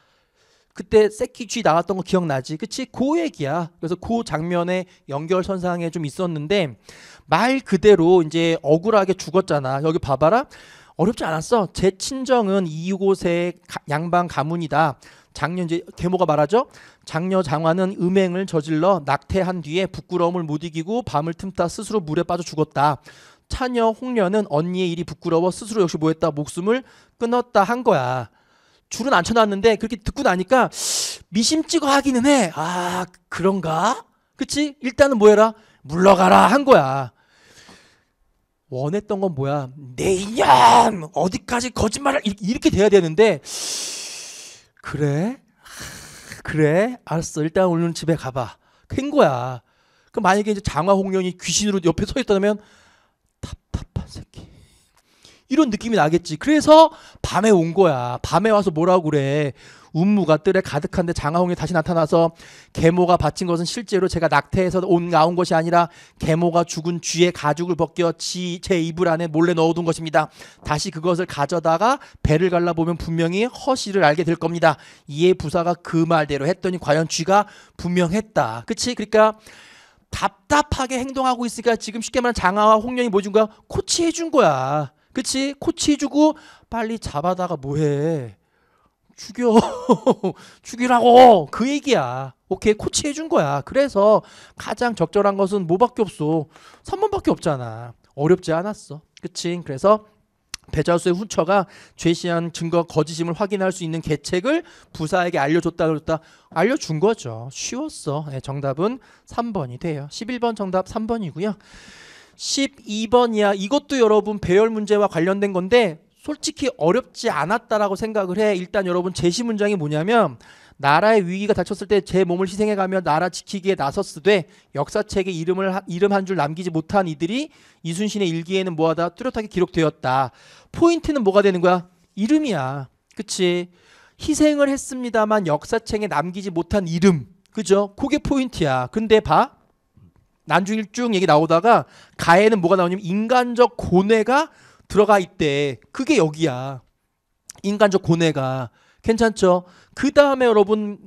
그때 새끼쥐 나왔던 거 기억나지? 그치? 그 얘기야. 그래서 그 장면의 연결선상에 좀 있었는데 말 그대로 이제 억울하게 죽었잖아. 여기 봐봐라. 어렵지 않았어. 제 친정은 이곳의 양반 가문이다. 장녀 이제 계모가 말하죠. 장녀 장화는 음행을 저질러 낙태한 뒤에 부끄러움을 못 이기고 밤을 틈타 스스로 물에 빠져 죽었다. 차녀 홍녀는 언니의 일이 부끄러워 스스로 역시 뭐했다 목숨을 끊었다 한 거야. 줄은 안 쳐놨는데 그렇게 듣고 나니까 미심쩍어하기는 해. 아 그런가? 그치? 일단은 뭐해라 물러가라 한 거야. 원했던 건 뭐야? 내 인연 어디까지 거짓말을 이렇게 돼야 되는데 그래? 그래? 알았어. 일단 오늘 집에 가봐. 큰 거야. 그럼 만약에 이제 장화홍련이 귀신으로 옆에 서 있다면 답답한 새끼. 이런 느낌이 나겠지. 그래서 밤에 온 거야. 밤에 와서 뭐라고 그래. 운무가 뜰에 가득한데 장하홍이 다시 나타나서 계모가 바친 것은 실제로 제가 낙태해서 온 나온 것이 아니라 계모가 죽은 쥐의 가죽을 벗겨 지, 제 이불 안에 몰래 넣어둔 것입니다. 다시 그것을 가져다가 배를 갈라보면 분명히 허시를 알게 될 겁니다. 이에 부사가 그 말대로 했더니 과연 쥐가 분명했다. 그치? 그러니까 답답하게 행동하고 있으니까 지금 쉽게 말하면 장하와 홍련이 뭐 준 거야? 코치해준 거야. 그치? 코치해주고 빨리 잡아다가 뭐해. 죽여 죽이라고 그 얘기야 오케이 코치 해준 거야 그래서 가장 적절한 것은 뭐밖에 없어 3번밖에 없잖아 어렵지 않았어 그치 그래서 배자수의 후처가 죄시한 증거 거짓임을 확인할 수 있는 계책을 부사에게 알려줬다 그랬다 알려준 거죠 쉬웠어 네, 정답은 3번이 돼요 11번 정답 3번이고요 12번이야 이것도 여러분 배열 문제와 관련된 건데 솔직히 어렵지 않았다라고 생각을 해. 일단 여러분 제시 문장이 뭐냐면 나라의 위기가 닥쳤을 때 제 몸을 희생해가며 나라 지키기에 나섰으되 역사책에 이름을 이름 한 줄 남기지 못한 이들이 이순신의 일기에는 뭐하다 뚜렷하게 기록되었다. 포인트는 뭐가 되는 거야? 이름이야. 그치? 희생을 했습니다만 역사책에 남기지 못한 이름. 그죠? 그게 포인트야. 근데 봐. 난중일중 얘기 나오다가 가에는 뭐가 나오냐면 인간적 고뇌가 들어가 있대. 그게 여기야. 인간적 고뇌가 괜찮죠? 그 다음에 여러분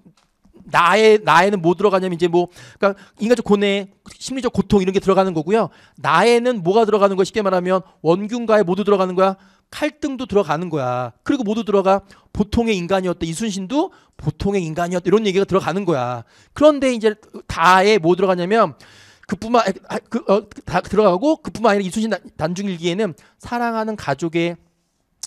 나의 나에는 뭐 들어가냐면 이제 뭐 그러니까 인간적 고뇌, 심리적 고통 이런 게 들어가는 거고요. 나에는 뭐가 들어가는 거 쉽게 말하면 원균과에 모두 들어가는 거야. 칼등도 들어가는 거야. 그리고 모두 들어가 보통의 인간이었다. 이순신도 보통의 인간이었다. 이런 얘기가 들어가는 거야. 그런데 이제 다에 뭐 들어가냐면 그뿐만 아, 아, 그, 어, 다 들어가고 그뿐만 아니라 이순신 단중일기에는 사랑하는 가족의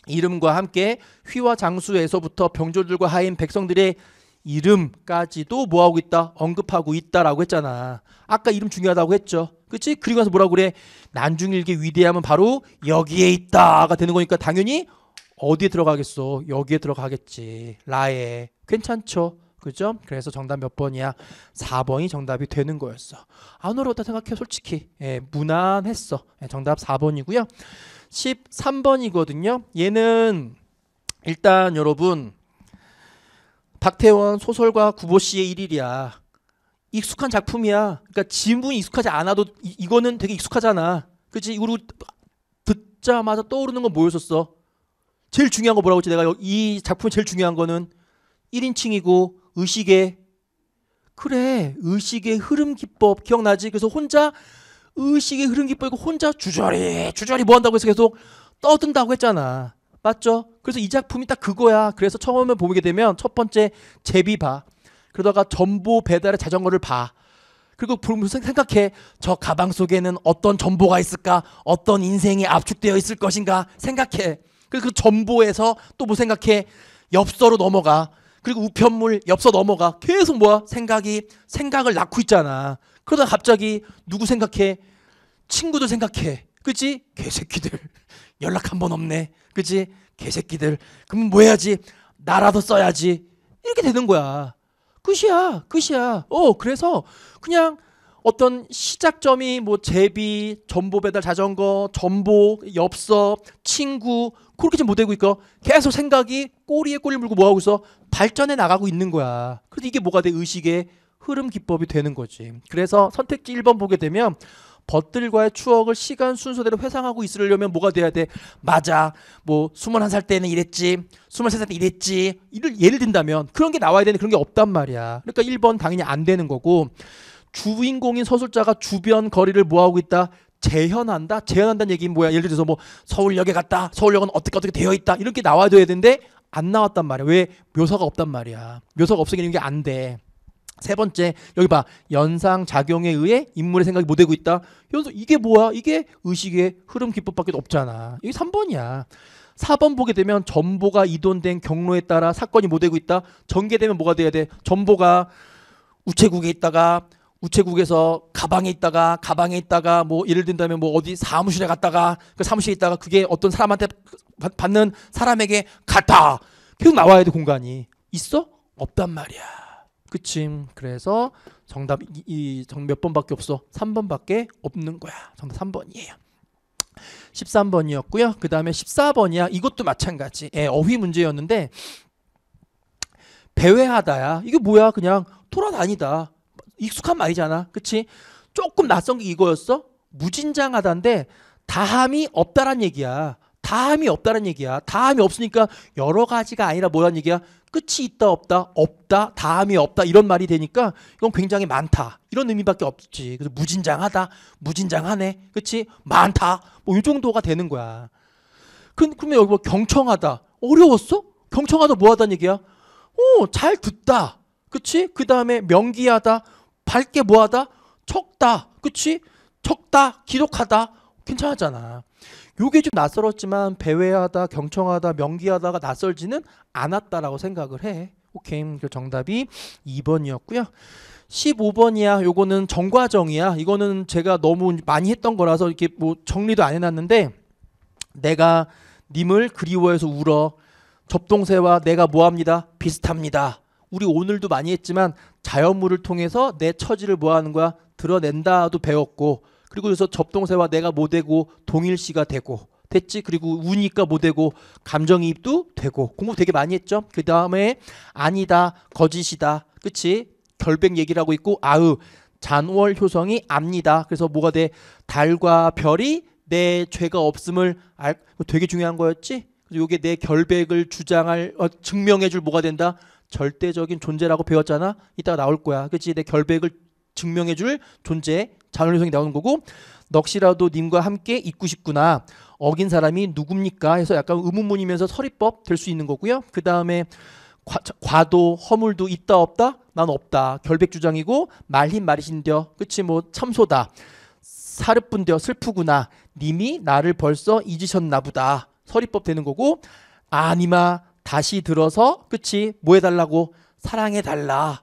이름과 함께 휘와 장수에서부터 병졸들과 하인 백성들의 이름까지도 뭐하고 있다 언급하고 있다라고 했잖아 아까 이름 중요하다고 했죠 그치 그리고 나서 뭐라고 그래 난중일기 위대함은 바로 여기에 있다가 되는 거니까 당연히 어디에 들어가겠어 여기에 들어가겠지 라에 괜찮죠 그죠? 그래서 정답 몇 번이야? 4번이 정답이 되는 거였어. 안 어려웠다 생각해 솔직히. 예, 무난했어. 예, 정답 4번이고요. 13번이거든요. 얘는 일단 여러분 박태원 소설과 구보 씨의 일일이야. 익숙한 작품이야. 그러니까 지문이 익숙하지 않아도 이, 거는 되게 익숙하잖아. 그치? 우리 듣자마자 떠오르는 건 뭐였었어? 제일 중요한 거 뭐라고 했지? 내가 이 작품의 제일 중요한 거는 1인칭이고 의식의 그래 의식의 흐름 기법 기억나지? 그래서 혼자 의식의 흐름 기법이고 혼자 주저리 주저리 뭐 한다고 해서 계속 떠든다고 했잖아. 맞죠? 그래서 이 작품이 딱 그거야. 그래서 처음에 보게 되면 첫 번째 제비 봐. 그러다가 전보 배달의 자전거를 봐. 그리고 보면서 생각해. 저 가방 속에는 어떤 전보가 있을까? 어떤 인생이 압축되어 있을 것인가? 생각해. 그리고 그 전보에서 또 뭐 생각해? 엽서로 넘어가. 그리고 우편물 엽서 넘어가 계속 뭐야 생각이 생각을 낳고 있잖아 그러다 갑자기 누구 생각해 친구들 생각해 그치 개새끼들 연락 한 번 없네 그치 개새끼들 그럼 뭐 해야지 나라도 써야지 이렇게 되는 거야 끝이야 끝이야 어 그래서 그냥 어떤 시작점이 뭐 제비, 전보 배달 자전거, 전복, 엽서, 친구 그렇게 지금 못 뭐 되고 있고 계속 생각이 꼬리에 꼬리 물고 뭐 하고 있어 발전해 나가고 있는 거야. 그래서 이게 뭐가 돼 의식의 흐름 기법이 되는 거지. 그래서 선택지 1번 보게 되면 벗들과의 추억을 시간 순서대로 회상하고 있으려면 뭐가 돼야 돼? 맞아. 뭐 21살 때는 이랬지. 23살 때 이랬지. 이를 예를 든다면 그런 게 나와야 되는 그런 게 없단 말이야. 그러니까 1번 당연히 안 되는 거고 주인공인 서술자가 주변 거리를 뭐하고 있다? 재현한다? 재현한다는 얘기는 뭐야? 예를 들어서 뭐 서울역에 갔다. 서울역은 어떻게 어떻게 되어 있다. 이렇게 나와야 줘 되는데 안 나왔단 말이야. 왜? 묘사가 없단 말이야. 묘사가 없으니까 이게 안 돼. 세 번째 여기 봐 연상 작용에 의해 인물의 생각이 못 되고 있다. 여기서 이게 뭐야? 이게 의식의 흐름 기법밖에 없잖아. 이게 3번이야. 4번 보게 되면 전보가 이동된 경로에 따라 사건이 못 되고 있다. 전개되면 뭐가 돼야 돼? 전보가 우체국에 있다가 우체국에서 가방에 있다가 가방에 있다가 뭐 예를 든다면 뭐 어디 사무실에 갔다가 그 사무실에 있다가 그게 어떤 사람한테 받는 사람에게 갔다 계속 나와야 돼 공간이 있어 없단 말이야 그치 그래서 정답 이 정 몇 번밖에 없어 3번밖에 없는 거야 정답 3번이에요 13번이었고요 그 다음에 14번이야 이것도 마찬가지 예, 어휘 문제였는데 배회하다야 이게 뭐야 그냥 돌아다니다 익숙한 말이잖아. 그치? 조금 낯선 게 이거였어? 무진장하다인데 다함이 없다란 얘기야. 다함이 없다란 얘기야. 다함이 없으니까 여러 가지가 아니라 뭐란 얘기야? 끝이 있다 없다 없다 다함이 없다 이런 말이 되니까 이건 굉장히 많다 이런 의미밖에 없지. 그래서 무진장하다 무진장하네 그치 많다 뭐 이 정도가 되는 거야. 그, 그러면 여기 뭐 경청하다 어려웠어? 경청하다 뭐하다는 얘기야? 오잘 어, 듣다 그치그 다음에 명기하다 밝게 뭐하다? 적다. 그치? 적다. 기록하다. 괜찮았잖아. 요게 좀 낯설었지만 배회하다, 경청하다, 명기하다가 낯설지는 않았다라고 생각을 해. 오케이. 그 정답이 2번이었고요. 15번이야. 요거는 정과정이야. 이거는 제가 너무 많이 했던 거라서 이렇게 뭐 정리도 안 해놨는데 내가 님을 그리워해서 울어. 접동새와 내가 뭐합니다? 비슷합니다. 우리 오늘도 많이 했지만 자연물을 통해서 내 처지를 뭐 하는 거야? 드러낸다도 배웠고 그리고 그래서 접동사와 내가 뭐 되고 동일시가 되고 됐지 그리고 우니까 뭐 되고 감정이입도 되고 공부 되게 많이 했죠 그 다음에 아니다 거짓이다 그치 결백 얘기를 하고 있고 아으 잔월 효성이 압니다 그래서 뭐가 돼 달과 별이 내 죄가 없음을 알 되게 중요한 거였지 그래서 요게 내 결백을 주장할 어, 증명해 줄 뭐가 된다 절대적인 존재라고 배웠잖아. 이따가 나올 거야. 그치? 내 결백을 증명해줄 존재, 자원효성이 나오는 거고 넋이라도 님과 함께 있고 싶구나. 어긴 사람이 누굽니까? 해서 약간 의문문이면서 서리법 될 수 있는 거고요. 그 다음에 과도, 허물도 있다 없다? 난 없다. 결백 주장이고 말흰 말이신데요. 그치? 뭐 참소다. 사르뿐데요. 슬프구나. 님이 나를 벌써 잊으셨나 보다. 서리법 되는 거고 아니마 다시 들어서 끝이 뭐 해달라고 사랑해달라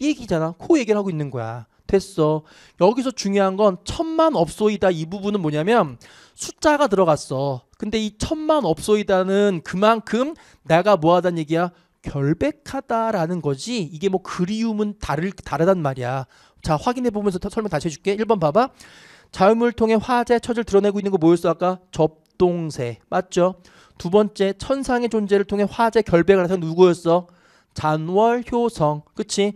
얘기잖아 그 얘기를 하고 있는 거야 됐어 여기서 중요한 건 천만 없소이다 이 부분은 뭐냐면 숫자가 들어갔어 근데 이 천만 없소이다는 그만큼 내가 뭐하단 얘기야 결백하다라는 거지 이게 뭐 그리움은 다를, 다르단 말이야 자 확인해 보면서 설명 다시 해줄게 1번 봐봐 자음을 통해 화재 처지를 드러내고 있는 거 뭐였어 아까 접동세 맞죠 두 번째 천상의 존재를 통해 화재 결백을 하던 누구였어? 잔월효성. 그치?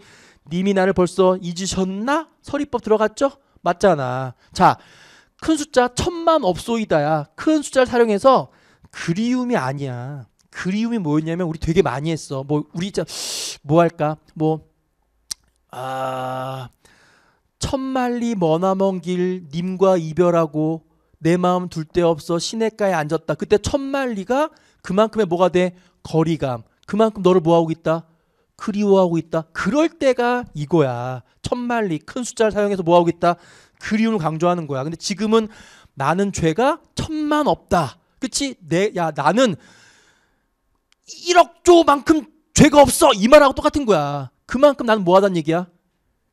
님이 나를 벌써 잊으셨나? 서리법 들어갔죠? 맞잖아. 자, 큰 숫자 천만 없소이다야. 큰 숫자를 사용해서 그리움이 아니야. 그리움이 뭐였냐면 우리 되게 많이 했어. 뭐 우리 진짜 뭐 할까? 뭐 아, 천만리 머나먼 길 님과 이별하고 내 마음 둘 데 없어 시냇가에 앉았다. 그때 천만리가 그만큼의 뭐가 돼? 거리감. 그만큼 너를 뭐하고 있다? 그리워하고 있다. 그럴 때가 이거야. 천만리 큰 숫자를 사용해서 뭐하고 있다? 그리움을 강조하는 거야. 근데 지금은 나는 죄가 천만 없다. 그치? 내, 야, 나는 1억조만큼 죄가 없어. 이 말하고 똑같은 거야. 그만큼 나는 뭐하단 얘기야?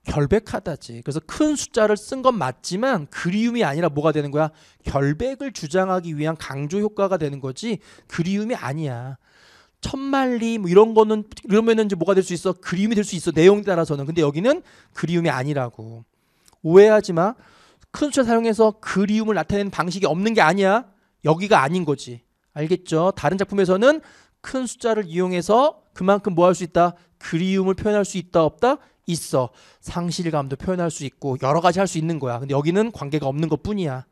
결백하다지. 그래서 큰 숫자를 쓴 건 맞지만 그리움이 아니라 뭐가 되는 거야? 결백을 주장하기 위한 강조 효과가 되는 거지 그리움이 아니야. 천만리 뭐 이런 거는 이러면은 이제 뭐가 될 수 있어? 그리움이 될 수 있어. 내용 에 따라서는. 근데 여기는 그리움이 아니라고. 오해하지 마. 큰 숫자 사용해서 그리움을 나타내는 방식이 없는 게 아니야. 여기가 아닌 거지. 알겠죠? 다른 작품에서는 큰 숫자를 이용해서 그만큼 뭐 할 수 있다? 그리움을 표현할 수 있다 없다? 있어. 상실감도 표현할 수 있고 여러 가지 할 수 있는 거야. 근데 여기는 관계가 없는 것 뿐이야.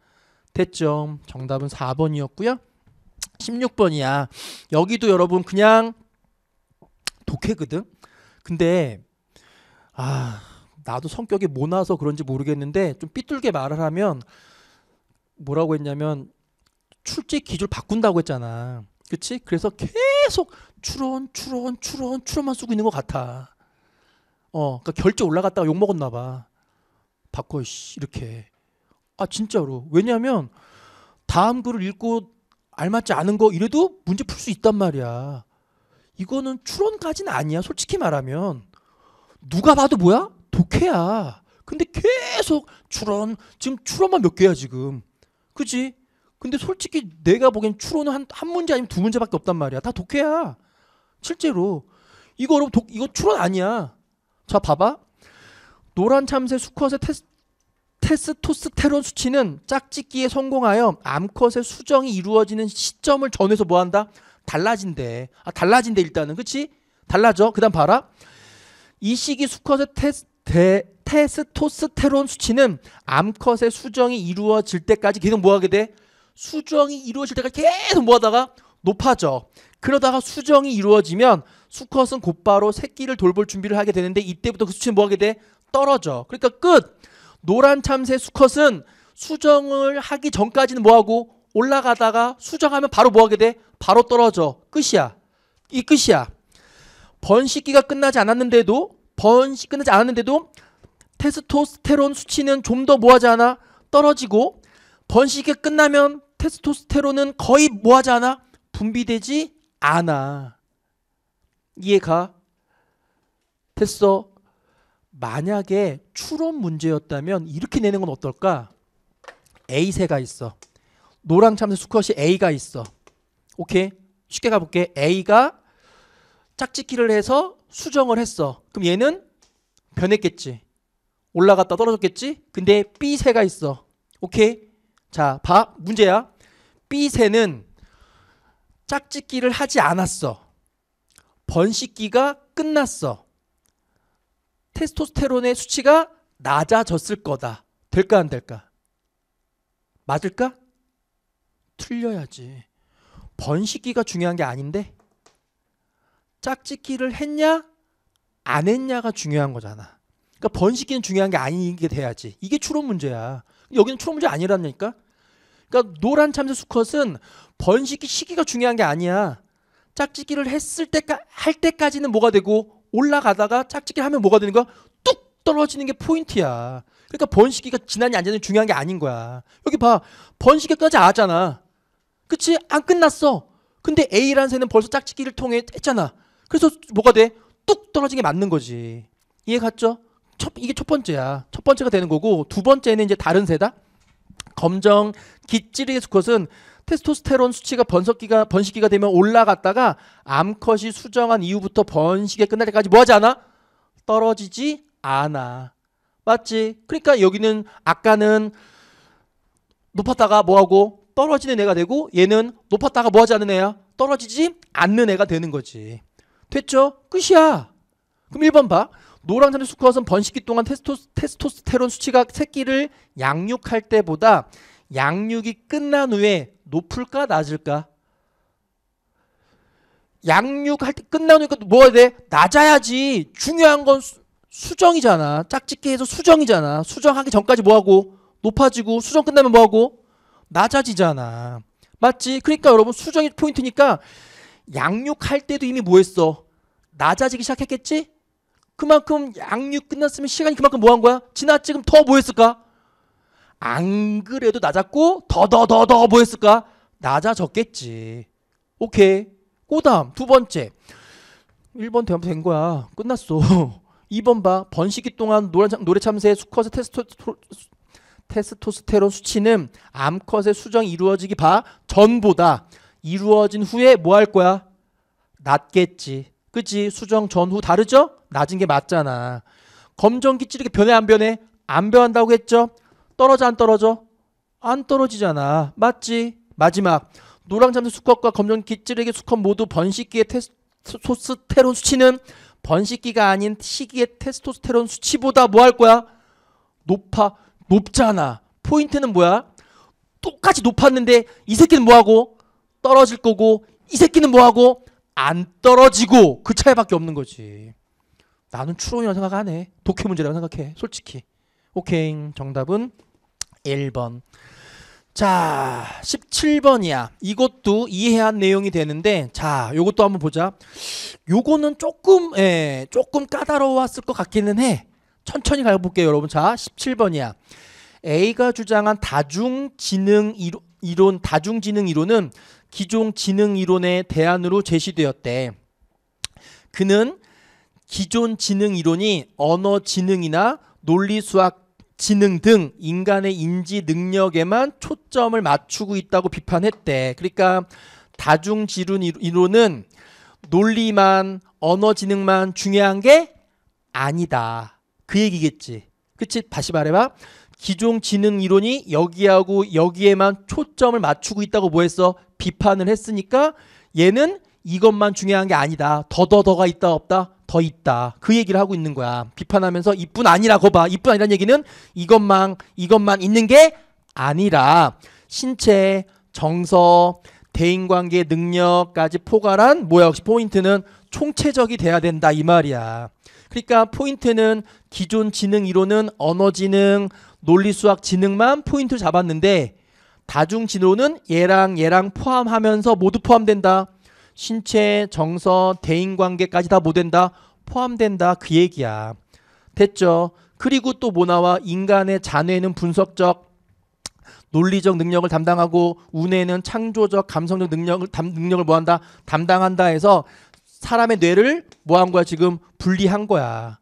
됐죠. 정답은 4번이었고요. 16번이야. 여기도 여러분 그냥 독해거든. 근데 아 나도 성격이 모나서 그런지 모르겠는데 좀 삐뚤게 말을 하면 뭐라고 했냐면 출제 기준 바꾼다고 했잖아. 그치? 그래서 계속 추론, 추론, 추론, 추론만 쓰고 있는 것 같아. 어, 그러니까 결제 올라갔다가 욕 먹었나 봐. 바꿔 이렇게. 아 진짜로. 왜냐하면 다음 글을 읽고 알맞지 않은 거 이래도 문제 풀 수 있단 말이야. 이거는 추론까지는 아니야. 솔직히 말하면 누가 봐도 뭐야? 독해야. 근데 계속 추론 지금 추론만 몇 개야 지금. 그지? 근데 솔직히 내가 보기엔 추론은 한, 한 문제 아니면 두 문제밖에 없단 말이야. 다 독해야. 실제로 이거 여러분 독 이거 추론 아니야. 자 봐봐 노란 참새 수컷의 테스, 테스토스테론 수치는 짝짓기에 성공하여 암컷의 수정이 이루어지는 시점을 전해서 뭐한다? 달라진대. 아, 달라진대 일단은 그치? 달라져. 그 다음 봐라. 이 시기 수컷의 테스, 테, 테스토스테론 수치는 암컷의 수정이 이루어질 때까지 계속 뭐하게 돼? 수정이 이루어질 때까지 계속 뭐하다가 높아져. 그러다가 수정이 이루어지면 수컷은 곧바로 새끼를 돌볼 준비를 하게 되는데 이때부터 그 수치는 뭐하게 돼? 떨어져. 그러니까 끝. 노란 참새 수컷은 수정을 하기 전까지는 뭐하고 올라가다가 수정하면 바로 뭐하게 돼? 바로 떨어져. 끝이야. 이 끝이야. 번식기가 끝나지 않았는데도 번식 끝나지 않았는데도 테스토스테론 수치는 좀 더 뭐하지 않아? 떨어지고 번식이 끝나면 테스토스테론은 거의 뭐하지 않아? 분비되지 않아. 이해가 됐어? 만약에 추론 문제였다면 이렇게 내는 건 어떨까? A 세가 있어. 노랑 참새 수컷이 A가 있어. 오케이? 쉽게 가볼게. A가 짝짓기를 해서 수정을 했어. 그럼 얘는 변했겠지. 올라갔다 떨어졌겠지? 근데 B 세가 있어. 오케이? 자, 봐. 문제야. B 세는 짝짓기를 하지 않았어. 번식기가 끝났어. 테스토스테론의 수치가 낮아졌을 거다. 될까 안 될까? 맞을까? 틀려야지. 번식기가 중요한 게 아닌데 짝짓기를 했냐 안 했냐가 중요한 거잖아. 그러니까 번식기는 중요한 게 아니게 돼야지. 이게 추론 문제야. 여기는 추론 문제 아니라니까. 그러니까 노란 참새 수컷은 번식기 시기가 중요한 게 아니야. 짝짓기를 했을 때까 할 때까지는 뭐가 되고 올라가다가 짝짓기를 하면 뭐가 되는 거야? 뚝 떨어지는 게 포인트야. 그러니까 번식기가 지난이 안 지난이 중요한 게 아닌 거야. 여기 봐. 번식기까지 아잖아. 그치? 안 끝났어. 근데 A라는 새는 벌써 짝짓기를 통해 했잖아. 그래서 뭐가 돼? 뚝 떨어진 게 맞는 거지. 이해 갔죠? 첫, 이게 첫 번째야. 첫 번째가 되는 거고 두 번째는 이제 다른 새다. 검정 깃찌르의 수컷은 테스토스테론 수치가 번석기가 번식기가 되면 올라갔다가 암컷이 수정한 이후부터 번식의 끝날 때까지 뭐 하지 않아? 떨어지지 않아. 맞지? 그러니까 여기는 아까는 높았다가 뭐하고 떨어지는 애가 되고 얘는 높았다가 뭐하지 않는 애야? 떨어지지 않는 애가 되는 거지. 됐죠? 끝이야. 그럼 1번 봐. 노랑 잠수 수컷은 번식기 동안 테스토, 테스토스테론 수치가 새끼를 양육할 때보다 양육이 끝난 후에 높을까 낮을까? 양육할 때 끝나니까 뭐가 돼? 낮아야지. 중요한 건 수, 수정이잖아. 짝짓기 해서 수정이잖아. 수정하기 전까지 뭐하고? 높아지고 수정 끝나면 뭐하고? 낮아지잖아. 맞지? 그러니까 여러분 수정이 포인트니까 양육할 때도 이미 뭐했어? 낮아지기 시작했겠지? 그만큼 양육 끝났으면 시간이 그만큼 뭐한 거야? 지났지? 그럼 더 뭐했을까? 안 그래도 낮았고 더 더 더 더 뭐였을까? 낮아졌겠지. 오케이. 꼬담 두 번째. 1번 대면된 거야. 끝났어. 2번 봐. 번식기 동안 노래 참새 수컷의 테스토, 테스토스테론 수치는 암컷의 수정이 이루어지기 봐 전보다 이루어진 후에 뭐 할 거야? 낮겠지. 그치? 수정 전후 다르죠? 낮은 게 맞잖아. 검정기 찌르기 변해 안 변해? 안 변한다고 했죠? 떨어져 안 떨어져? 안 떨어지잖아. 맞지? 마지막 노랑 잠수 수컷과 검정 깃질에게 수컷 모두 번식기의 테스토스테론 수치는 번식기가 아닌 시기의 테스토스테론 수치보다 뭐 할 거야? 높아 높잖아. 포인트는 뭐야? 똑같이 높았는데 이 새끼는 뭐하고 떨어질 거고 이 새끼는 뭐하고 안 떨어지고 그 차이밖에 없는 거지. 나는 추론이라고 생각 안 해. 독해 문제라고 생각해. 솔직히. 오케이. 정답은 1번. 자, 17번이야. 이것도 이해한 내용이 되는데 자, 요것도 한번 보자. 요거는 조금 예, 조금 까다로웠을 것 같기는 해. 천천히 가 볼게요, 여러분. 자, 17번이야. A가 주장한 다중 지능 이론, 다중 지능 이론은 기존 지능 이론의 대안으로 제시되었대. 그는 기존 지능 이론이 언어 지능이나 논리 수학 지능 등 인간의 인지 능력에만 초점을 맞추고 있다고 비판했대. 그러니까 다중 지론 이론은 논리만 언어 지능만 중요한 게 아니다. 그 얘기겠지. 그치? 다시 말해봐. 기존 지능 이론이 여기하고 여기에만 초점을 맞추고 있다고 뭐했어? 비판을 했으니까 얘는 이것만 중요한 게 아니다. 더더더가 있다 없다. 더 있다. 그 얘기를 하고 있는 거야. 비판하면서 이뿐 아니라 거봐. 이뿐 아니란 얘기는 이것만 이것만 있는 게 아니라 신체, 정서, 대인관계 능력까지 포괄한 뭐야 역시 포인트는 총체적이 돼야 된다 이 말이야. 그러니까 포인트는 기존 지능 이론은 언어지능, 논리수학 지능만 포인트 잡았는데 다중지론은 얘랑 얘랑 포함하면서 모두 포함된다. 신체, 정서, 대인관계까지 다뭐 된다? 포함된다 그 얘기야. 됐죠? 그리고 또뭐 나와? 인간의 잔해는 분석적, 논리적 능력을 담당하고 운에는 창조적, 감성적 능력을 담, 능력을 뭐한다? 담당한다 해서 사람의 뇌를 뭐한 거야 지금? 분리한 거야.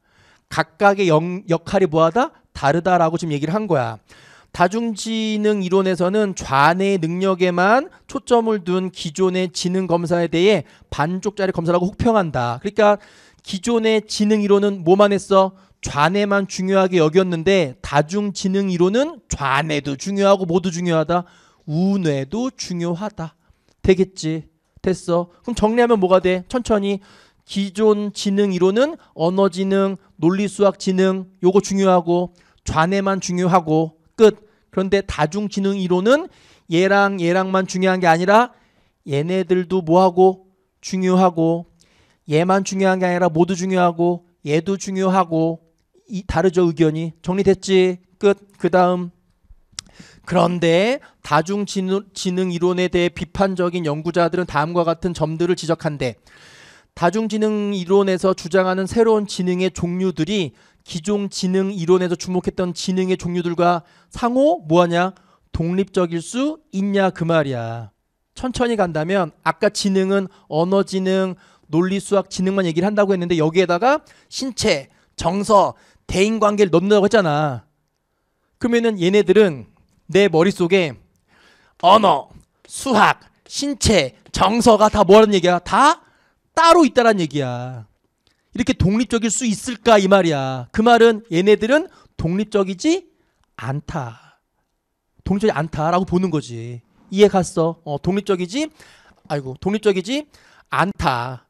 각각의 영, 역할이 뭐하다? 다르다라고 지금 얘기를 한 거야. 다중지능 이론에서는 좌뇌 능력에만 초점을 둔 기존의 지능 검사에 대해 반쪽짜리 검사라고 혹평한다. 그러니까 기존의 지능 이론은 뭐만 했어? 좌뇌만 중요하게 여겼는데 다중지능 이론은 좌뇌도 중요하고 모두 중요하다. 우뇌도 중요하다. 되겠지. 됐어. 그럼 정리하면 뭐가 돼? 천천히 기존 지능 이론은 언어 지능, 논리 수학 지능 요거 중요하고 좌뇌만 중요하고 끝. 그런데 다중지능 이론은 얘랑 얘랑만 중요한 게 아니라 얘네들도 뭐하고 중요하고 얘만 중요한 게 아니라 모두 중요하고 얘도 중요하고 이 다르죠 의견이 정리됐지 끝 그다음 그런데 다중지능 이론에 대해 비판적인 연구자들은 다음과 같은 점들을 지적한대 다중지능 이론에서 주장하는 새로운 지능의 종류들이 기존 지능 이론에서 주목했던 지능의 종류들과 상호 뭐하냐 독립적일 수 있냐 그 말이야. 천천히 간다면 아까 지능은 언어 지능, 논리 수학 지능만 얘기를 한다고 했는데 여기에다가 신체, 정서, 대인 관계를 넣는다고 했잖아. 그러면은 얘네들은 내 머릿속에 언어, 수학, 신체, 정서가 다 뭐라는 얘기야? 다 따로 있다란 얘기야. 이렇게 독립적일 수 있을까 이 말이야. 그 말은 얘네들은 독립적이지 않다. 독립적이지 않다라고 보는 거지. 이해 갔어. 어, 독립적이지 아이고 독립적이지 않다.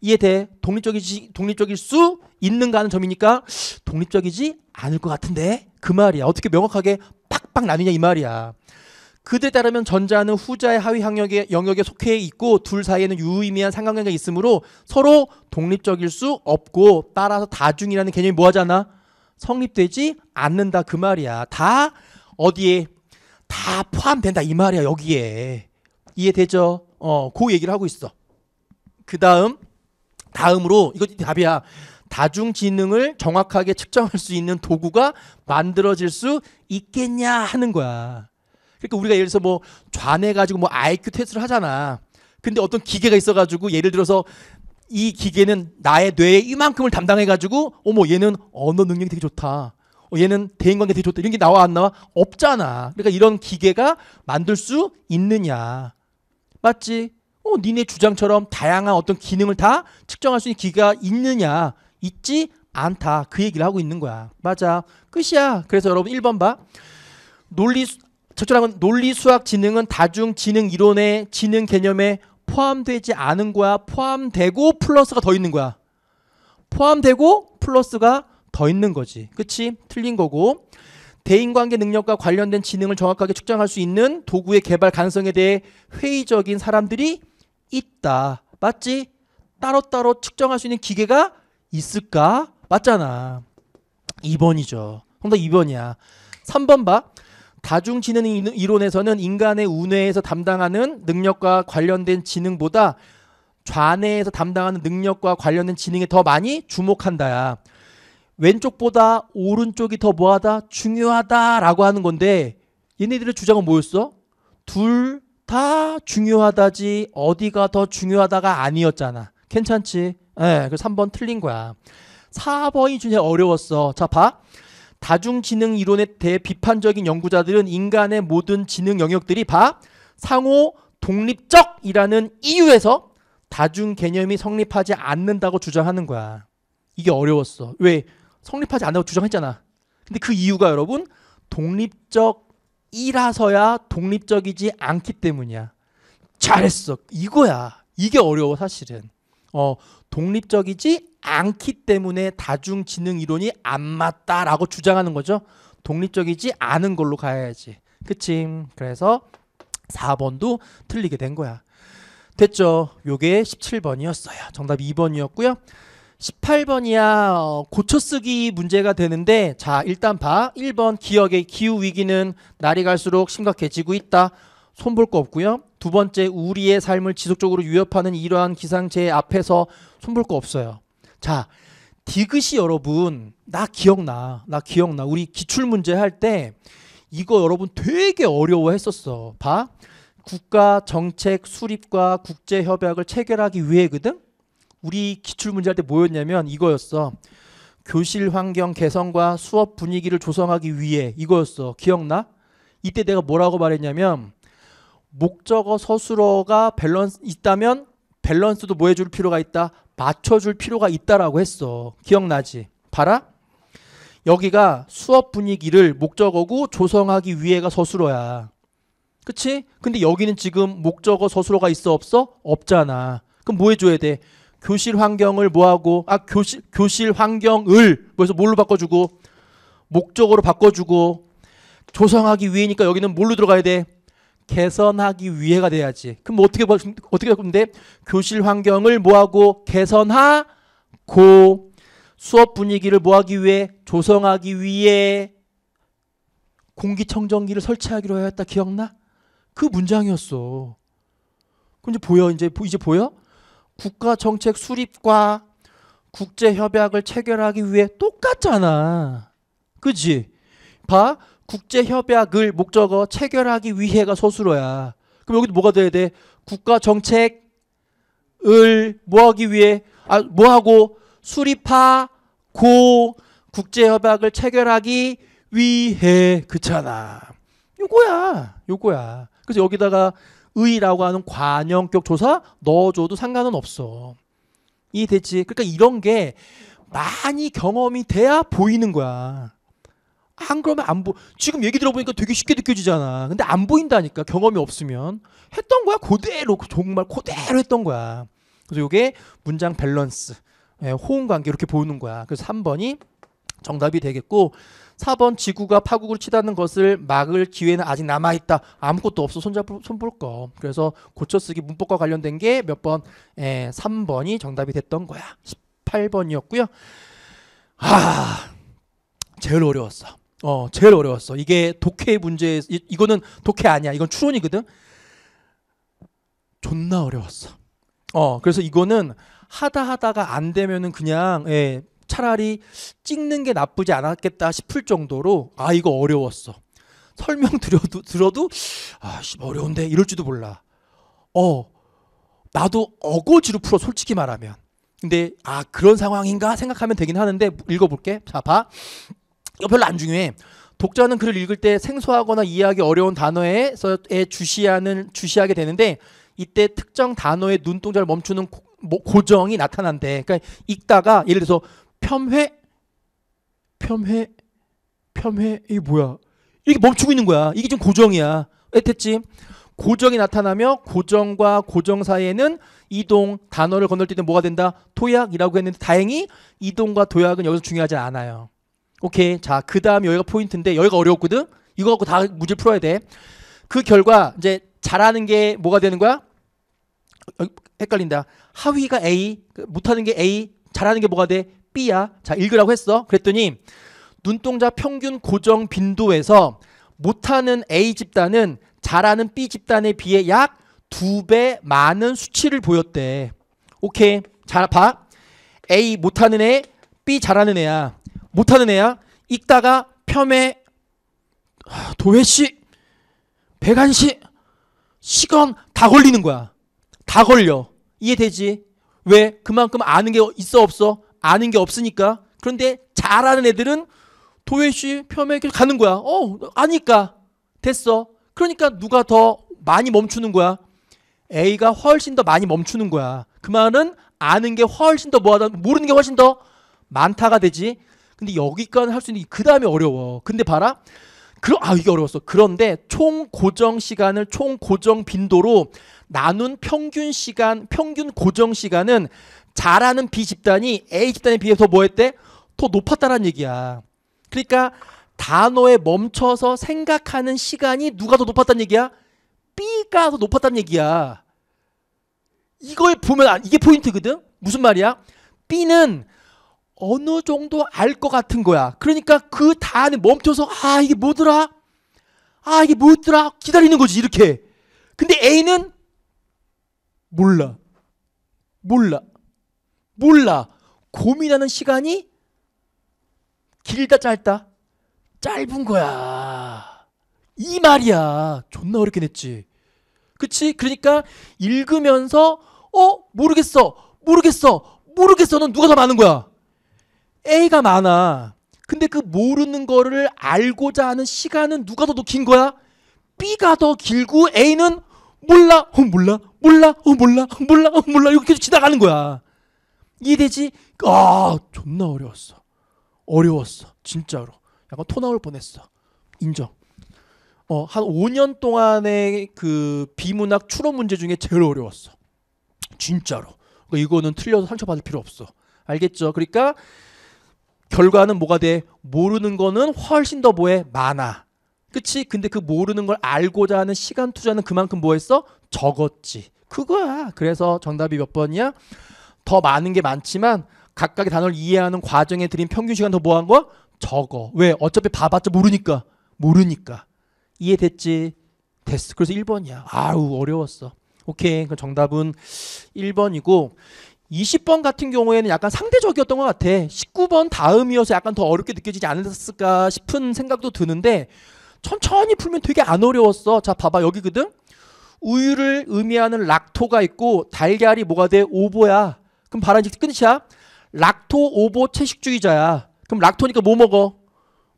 이해돼? 독립적이지 독립적일 수 있는가 하는 점이니까 독립적이지 않을 것 같은데 그 말이야. 어떻게 명확하게 빡빡 나뉘냐 이 말이야. 그들에 따르면 전자는 후자의 하위 항역의 영역에 속해 있고 둘 사이에는 유의미한 상관관계가 있으므로 서로 독립적일 수 없고 따라서 다중이라는 개념이 뭐하잖아 성립되지 않는다 그 말이야 다 어디에 다 포함된다 이 말이야 여기에 이해되죠 어그 얘기를 하고 있어 그 다음 다음으로 이거 답이야 다중지능을 정확하게 측정할 수 있는 도구가 만들어질 수 있겠냐 하는 거야 그러니까 우리가 예를 들어서 뭐 좌뇌 가지고 뭐 IQ 테스트를 하잖아. 근데 어떤 기계가 있어가지고 예를 들어서 이 기계는 나의 뇌의 이만큼을 담당해가지고 어머 얘는 언어 능력이 되게 좋다. 어, 얘는 대인관계 되게 좋다. 이런 게 나와 안 나와? 없잖아. 그러니까 이런 기계가 만들 수 있느냐. 맞지? 어, 니네 주장처럼 다양한 어떤 기능을 다 측정할 수 있는 기계가 있느냐. 있지 않다. 그 얘기를 하고 있는 거야. 맞아. 끝이야. 그래서 여러분 1번 봐. 논리 첫째랑은 논리 수학 지능은 다중 지능 이론의 지능 개념에 포함되지 않은 거야. 포함되고 플러스가 더 있는 거야. 포함되고 플러스가 더 있는 거지. 그치? 틀린 거고. 대인관계 능력과 관련된 지능을 정확하게 측정할 수 있는 도구의 개발 가능성에 대해 회의적인 사람들이 있다. 맞지? 따로따로 측정할 수 있는 기계가 있을까? 맞잖아. 2번이죠. 정답 2번이야. 3번 봐. 다중 지능 이론에서는 인간의 운뇌에서 담당하는 능력과 관련된 지능보다 좌뇌에서 담당하는 능력과 관련된 지능에 더 많이 주목한다야. 왼쪽보다 오른쪽이 더 뭐하다 중요하다라고 하는 건데 얘네들의 주장은 뭐였어? 둘 다 중요하다지 어디가 더 중요하다가 아니었잖아. 괜찮지? 예, 네, 그 3번 틀린 거야. 4번이 굉장히 어려웠어. 자, 봐. 다중지능 이론에 대해 비판적인 연구자들은 인간의 모든 지능 영역들이 바 상호 독립적이라는 이유에서 다중 개념이 성립하지 않는다고 주장하는 거야. 이게 어려웠어. 왜? 성립하지 않다고 주장했잖아. 근데 그 이유가 여러분 독립적이라서야 독립적이지 않기 때문이야. 잘했어. 이거야. 이게 어려워 사실은. 어, 독립적이지 않기 때문에 다중지능 이론이 안 맞다라고 주장하는 거죠. 독립적이지 않은 걸로 가야지. 그치? 그래서 4번도 틀리게 된 거야. 됐죠? 요게 17번이었어요. 정답 2번이었고요. 18번이야 어, 고쳐쓰기 문제가 되는데 자 일단 봐 1번 기억의 기후 위기는 날이 갈수록 심각해지고 있다 손볼 거 없고요. 두 번째 우리의 삶을 지속적으로 위협하는 이러한 기상체의 앞에서 손볼 거 없어요. 자, 디귿이 여러분 나 기억나. 나 기억나. 우리 기출 문제 할 때 이거 여러분 되게 어려워했었어. 봐. 국가 정책 수립과 국제 협약을 체결하기 위해거든. 우리 기출 문제 할 때 뭐였냐면 이거였어. 교실 환경 개선과 수업 분위기를 조성하기 위해 이거였어. 기억나? 이때 내가 뭐라고 말했냐면 목적어 서술어가 밸런스 있다면 밸런스도 뭐 해줄 필요가 있다? 맞춰줄 필요가 있다라고 했어. 기억나지? 봐라. 여기가 수업 분위기를 목적어고 조성하기 위해가 서술어야. 그치? 근데 여기는 지금 목적어 서술어가 있어 없어? 없잖아. 그럼 뭐 해줘야 돼? 교실 환경을 뭐하고 아 교실 교실 환경을 뭐해서 뭘로 바꿔주고 목적으로 바꿔주고 조성하기 위해니까 여기는 뭘로 들어가야 돼? 개선하기 위해가 돼야지. 그럼 뭐 어떻게 어떻게 바는데 교실 환경을 뭐하고 개선하고 수업 분위기를 뭐하기 위해 조성하기 위해 공기청정기를 설치하기로 했다 기억나? 그 문장이었어. 그럼 이제 보여 이제 이제 보여? 국가 정책 수립과 국제 협약을 체결하기 위해 똑같잖아. 그지? 봐. 국제 협약을 목적어 체결하기 위해가 서술어야. 그럼 여기도 뭐가 돼야 돼? 국가 정책을 뭐하기 위해 아 뭐하고 수립하고 국제 협약을 체결하기 위해 그잖아. 요거야. 요거야. 그래서 여기다가 의라고 하는 관형격 조사 넣어줘도 상관은 없어. 이해됐지? 그러니까 이런 게 많이 경험이 돼야 보이는 거야. 안 그러면 안 보. 지금 얘기 들어보니까 되게 쉽게 느껴지잖아. 근데 안 보인다니까 경험이 없으면 했던 거야 그대로 정말 그대로 했던 거야. 그래서 이게 문장 밸런스, 예, 호응 관계 이렇게 보는 거야. 그래서 3번이 정답이 되겠고 4번 지구가 파국을 치다는 것을 막을 기회는 아직 남아 있다. 아무것도 없어 손잡 을 손볼 거. 그래서 고쳐쓰기 문법과 관련된 게 몇 번? 에, 예, 3번이 정답이 됐던 거야. 18번이었고요. 아, 제일 어려웠어. 어, 제일 어려웠어. 이게 독해 문제, 이, 거는 독해 아니야. 이건 추론이거든. 존나 어려웠어. 어, 그래서 이거는 하다 하다가 안 되면은 그냥, 예, 차라리 찍는 게 나쁘지 않았겠다 싶을 정도로, 아, 이거 어려웠어. 설명 드려도, 들어도, 아, 씨, 뭐 어려운데? 이럴지도 몰라. 어, 나도 어거지로 풀어, 솔직히 말하면. 근데, 아, 그런 상황인가? 생각하면 되긴 하는데, 읽어볼게. 자, 봐. 어, 별로 안 중요해. 독자는 글을 읽을 때 생소하거나 이해하기 어려운 단어에 주시하는 주시하게 되는데 이때 특정 단어의 눈동자를 멈추는 고, 뭐, 정이 나타난대. 그러니까 읽다가 예를 들어서 편회 편회 편회 이게 뭐야? 이게 멈추고 있는 거야. 이게 지금 고정이야. 됐지? 고정이 나타나며 고정과 고정 사이에는 이동 단어를 건널 때 뭐가 된다? 토약이라고 했는데 다행히 이동과 도약은 여기서 중요하지 않아요. 오케이. 자, 그 다음 여기가 포인트인데 여기가 어려웠거든. 이거 갖고 다 문제 풀어야 돼. 그 결과 이제 잘하는 게 뭐가 되는 거야? 어, 헷갈린다. 하위가 A, 그 못하는 게 A, 잘하는 게 뭐가 돼? B야. 자, 읽으라고 했어. 그랬더니 눈동자 평균 고정 빈도에서 못하는 A 집단은 잘하는 B 집단에 비해 약 두 배 많은 수치를 보였대. 오케이. 잘 봐. A 못하는 애, B 잘하는 애야. 못하는 애야 읽다가 폄훼 도회시 배간시 시건 다 걸리는 거야 다 걸려 이해되지? 왜? 그만큼 아는 게 있어 없어? 아는 게 없으니까 그런데 잘하는 애들은 도회시 폄훼 가는 거야 어 아니까 됐어 그러니까 누가 더 많이 멈추는 거야 A가 훨씬 더 많이 멈추는 거야 그 말은 아는 게 훨씬 더 뭐하다 모르는 게 훨씬 더 많다가 되지 근데 여기까지 할 수 있는 그 다음에 어려워. 근데 봐라. 그러, 아 이게 어려웠어. 그런데 총 고정 시간을 총 고정 빈도로 나눈 평균 시간, 평균 고정 시간은 잘하는 B 집단이 A 집단에 비해서 뭐했대? 더 높았다라는 얘기야. 그러니까 단어에 멈춰서 생각하는 시간이 누가 더 높았다는 얘기야? B가 더 높았다는 얘기야. 이걸 보면 이게 포인트거든. 무슨 말이야? B는 어느 정도 알 것 같은 거야. 그러니까 그단 안에 멈춰서 아 이게 뭐더라? 아 이게 뭐더라 기다리는 거지 이렇게. 근데 A는 몰라. 몰라. 몰라. 고민하는 시간이 길다 짧다? 짧은 거야. 이 말이야. 존나 어렵게 냈지. 그치? 그러니까 읽으면서 어? 모르겠어. 모르겠어. 모르겠어는 누가 더 많은 거야? A가 많아. 근데 그 모르는 거를 알고자 하는 시간은 누가 더 긴 거야? B가 더 길고 A는 몰라, 어, 몰라, 몰라, 어, 몰라, 어, 몰라, 어, 몰라 이렇게 계속 지나가는 거야. 이해되지? 아, 존나 어려웠어. 어려웠어. 진짜로. 약간 토 나올 뻔했어. 인정. 어, 한 5년 동안의 그 비문학 추론 문제 중에 제일 어려웠어. 진짜로. 그러니까 이거는 틀려도 상처받을 필요 없어. 알겠죠? 그러니까 결과는 뭐가 돼? 모르는 거는 훨씬 더 뭐해? 많아. 그치? 근데 그 모르는 걸 알고자 하는 시간 투자는 그만큼 뭐 했어? 적었지. 그거야. 그래서 정답이 몇 번이야? 더 많은 게 많지만 각각의 단어를 이해하는 과정에 들인 평균 시간 더뭐한거 적어. 왜? 어차피 봐봤자 모르니까. 모르니까. 이해됐지? 됐어. 그래서 1번이야. 아우, 어려웠어. 오케이. 그 정답은 1번이고 20번 같은 경우에는 약간 상대적이었던 것 같아. 19번 다음이어서 약간 더 어렵게 느껴지지 않았을까 싶은 생각도 드는데 천천히 풀면 되게 안 어려웠어. 자, 봐봐. 여기거든? 우유를 의미하는 락토가 있고 달걀이 뭐가 돼? 오보야. 그럼 바라 이제 끝이야. 락토 오보 채식주의자야. 그럼 락토니까 뭐 먹어?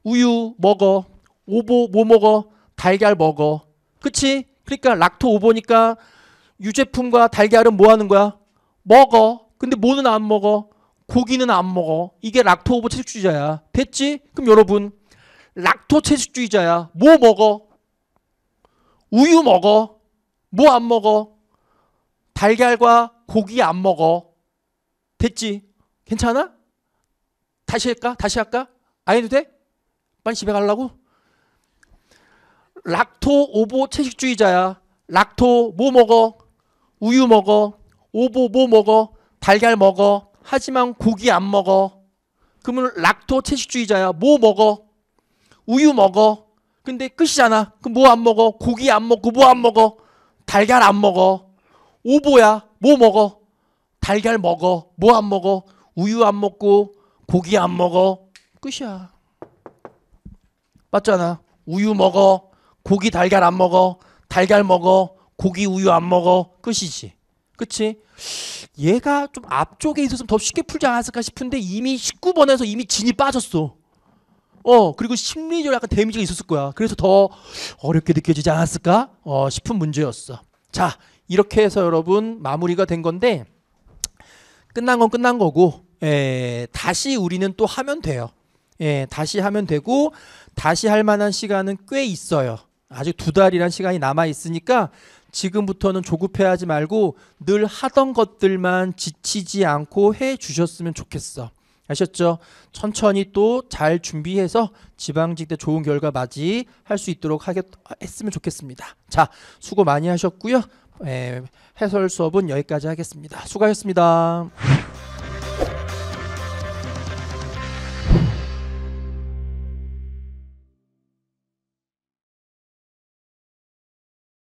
우유 먹어. 오보 뭐 먹어? 달걀 먹어. 그치? 그러니까 락토 오보니까 유제품과 달걀은 뭐 하는 거야? 먹어. 근데 뭐는 안 먹어. 고기는 안 먹어. 이게 락토 오버 채식주의자야. 됐지? 그럼 여러분 락토 채식주의자야. 뭐 먹어? 우유 먹어. 뭐 안 먹어? 달걀과 고기 안 먹어. 됐지? 괜찮아? 다시 할까? 다시 할까? 안 해도 돼? 빨리 집에 가려고? 락토 오보 채식주의자야. 락토 뭐 먹어? 우유 먹어. 오보 뭐 먹어? 달걀 먹어. 하지만 고기 안 먹어. 그러면 락토 채식주의자야. 뭐 먹어? 우유 먹어. 근데 끝이잖아. 그럼 뭐 안 먹어? 고기 안 먹고 뭐 안 먹어? 달걀 안 먹어. 오보야. 뭐 먹어? 달걀 먹어. 뭐 안 먹어? 우유 안 먹고 고기 안 먹어. 끝이야. 맞잖아. 우유 먹어. 고기 달걀 안 먹어. 달걀 먹어. 고기 우유 안 먹어. 끝이지. 그치? 얘가 좀 앞쪽에 있었으면 더 쉽게 풀지 않았을까 싶은데 이미 19번에서 이미 진이 빠졌어. 어 그리고 심리적으로 약간 데미지가 있었을 거야. 그래서 더 어렵게 느껴지지 않았을까 어, 싶은 문제였어. 자 이렇게 해서 여러분 마무리가 된 건데 끝난 건 끝난 거고 에, 예, 다시 우리는 또 하면 돼요. 에, 예, 다시 하면 되고 다시 할 만한 시간은 꽤 있어요. 아직 두 달이란 시간이 남아 있으니까 지금부터는 조급해하지 말고 늘 하던 것들만 지치지 않고 해 주셨으면 좋겠어. 아셨죠? 천천히 또 잘 준비해서 지방직 때 좋은 결과 맞이할 수 있도록 하겠, 했으면 좋겠습니다. 자, 수고 많이 하셨고요. 에, 예, 해설 수업은 여기까지 하겠습니다. 수고하셨습니다.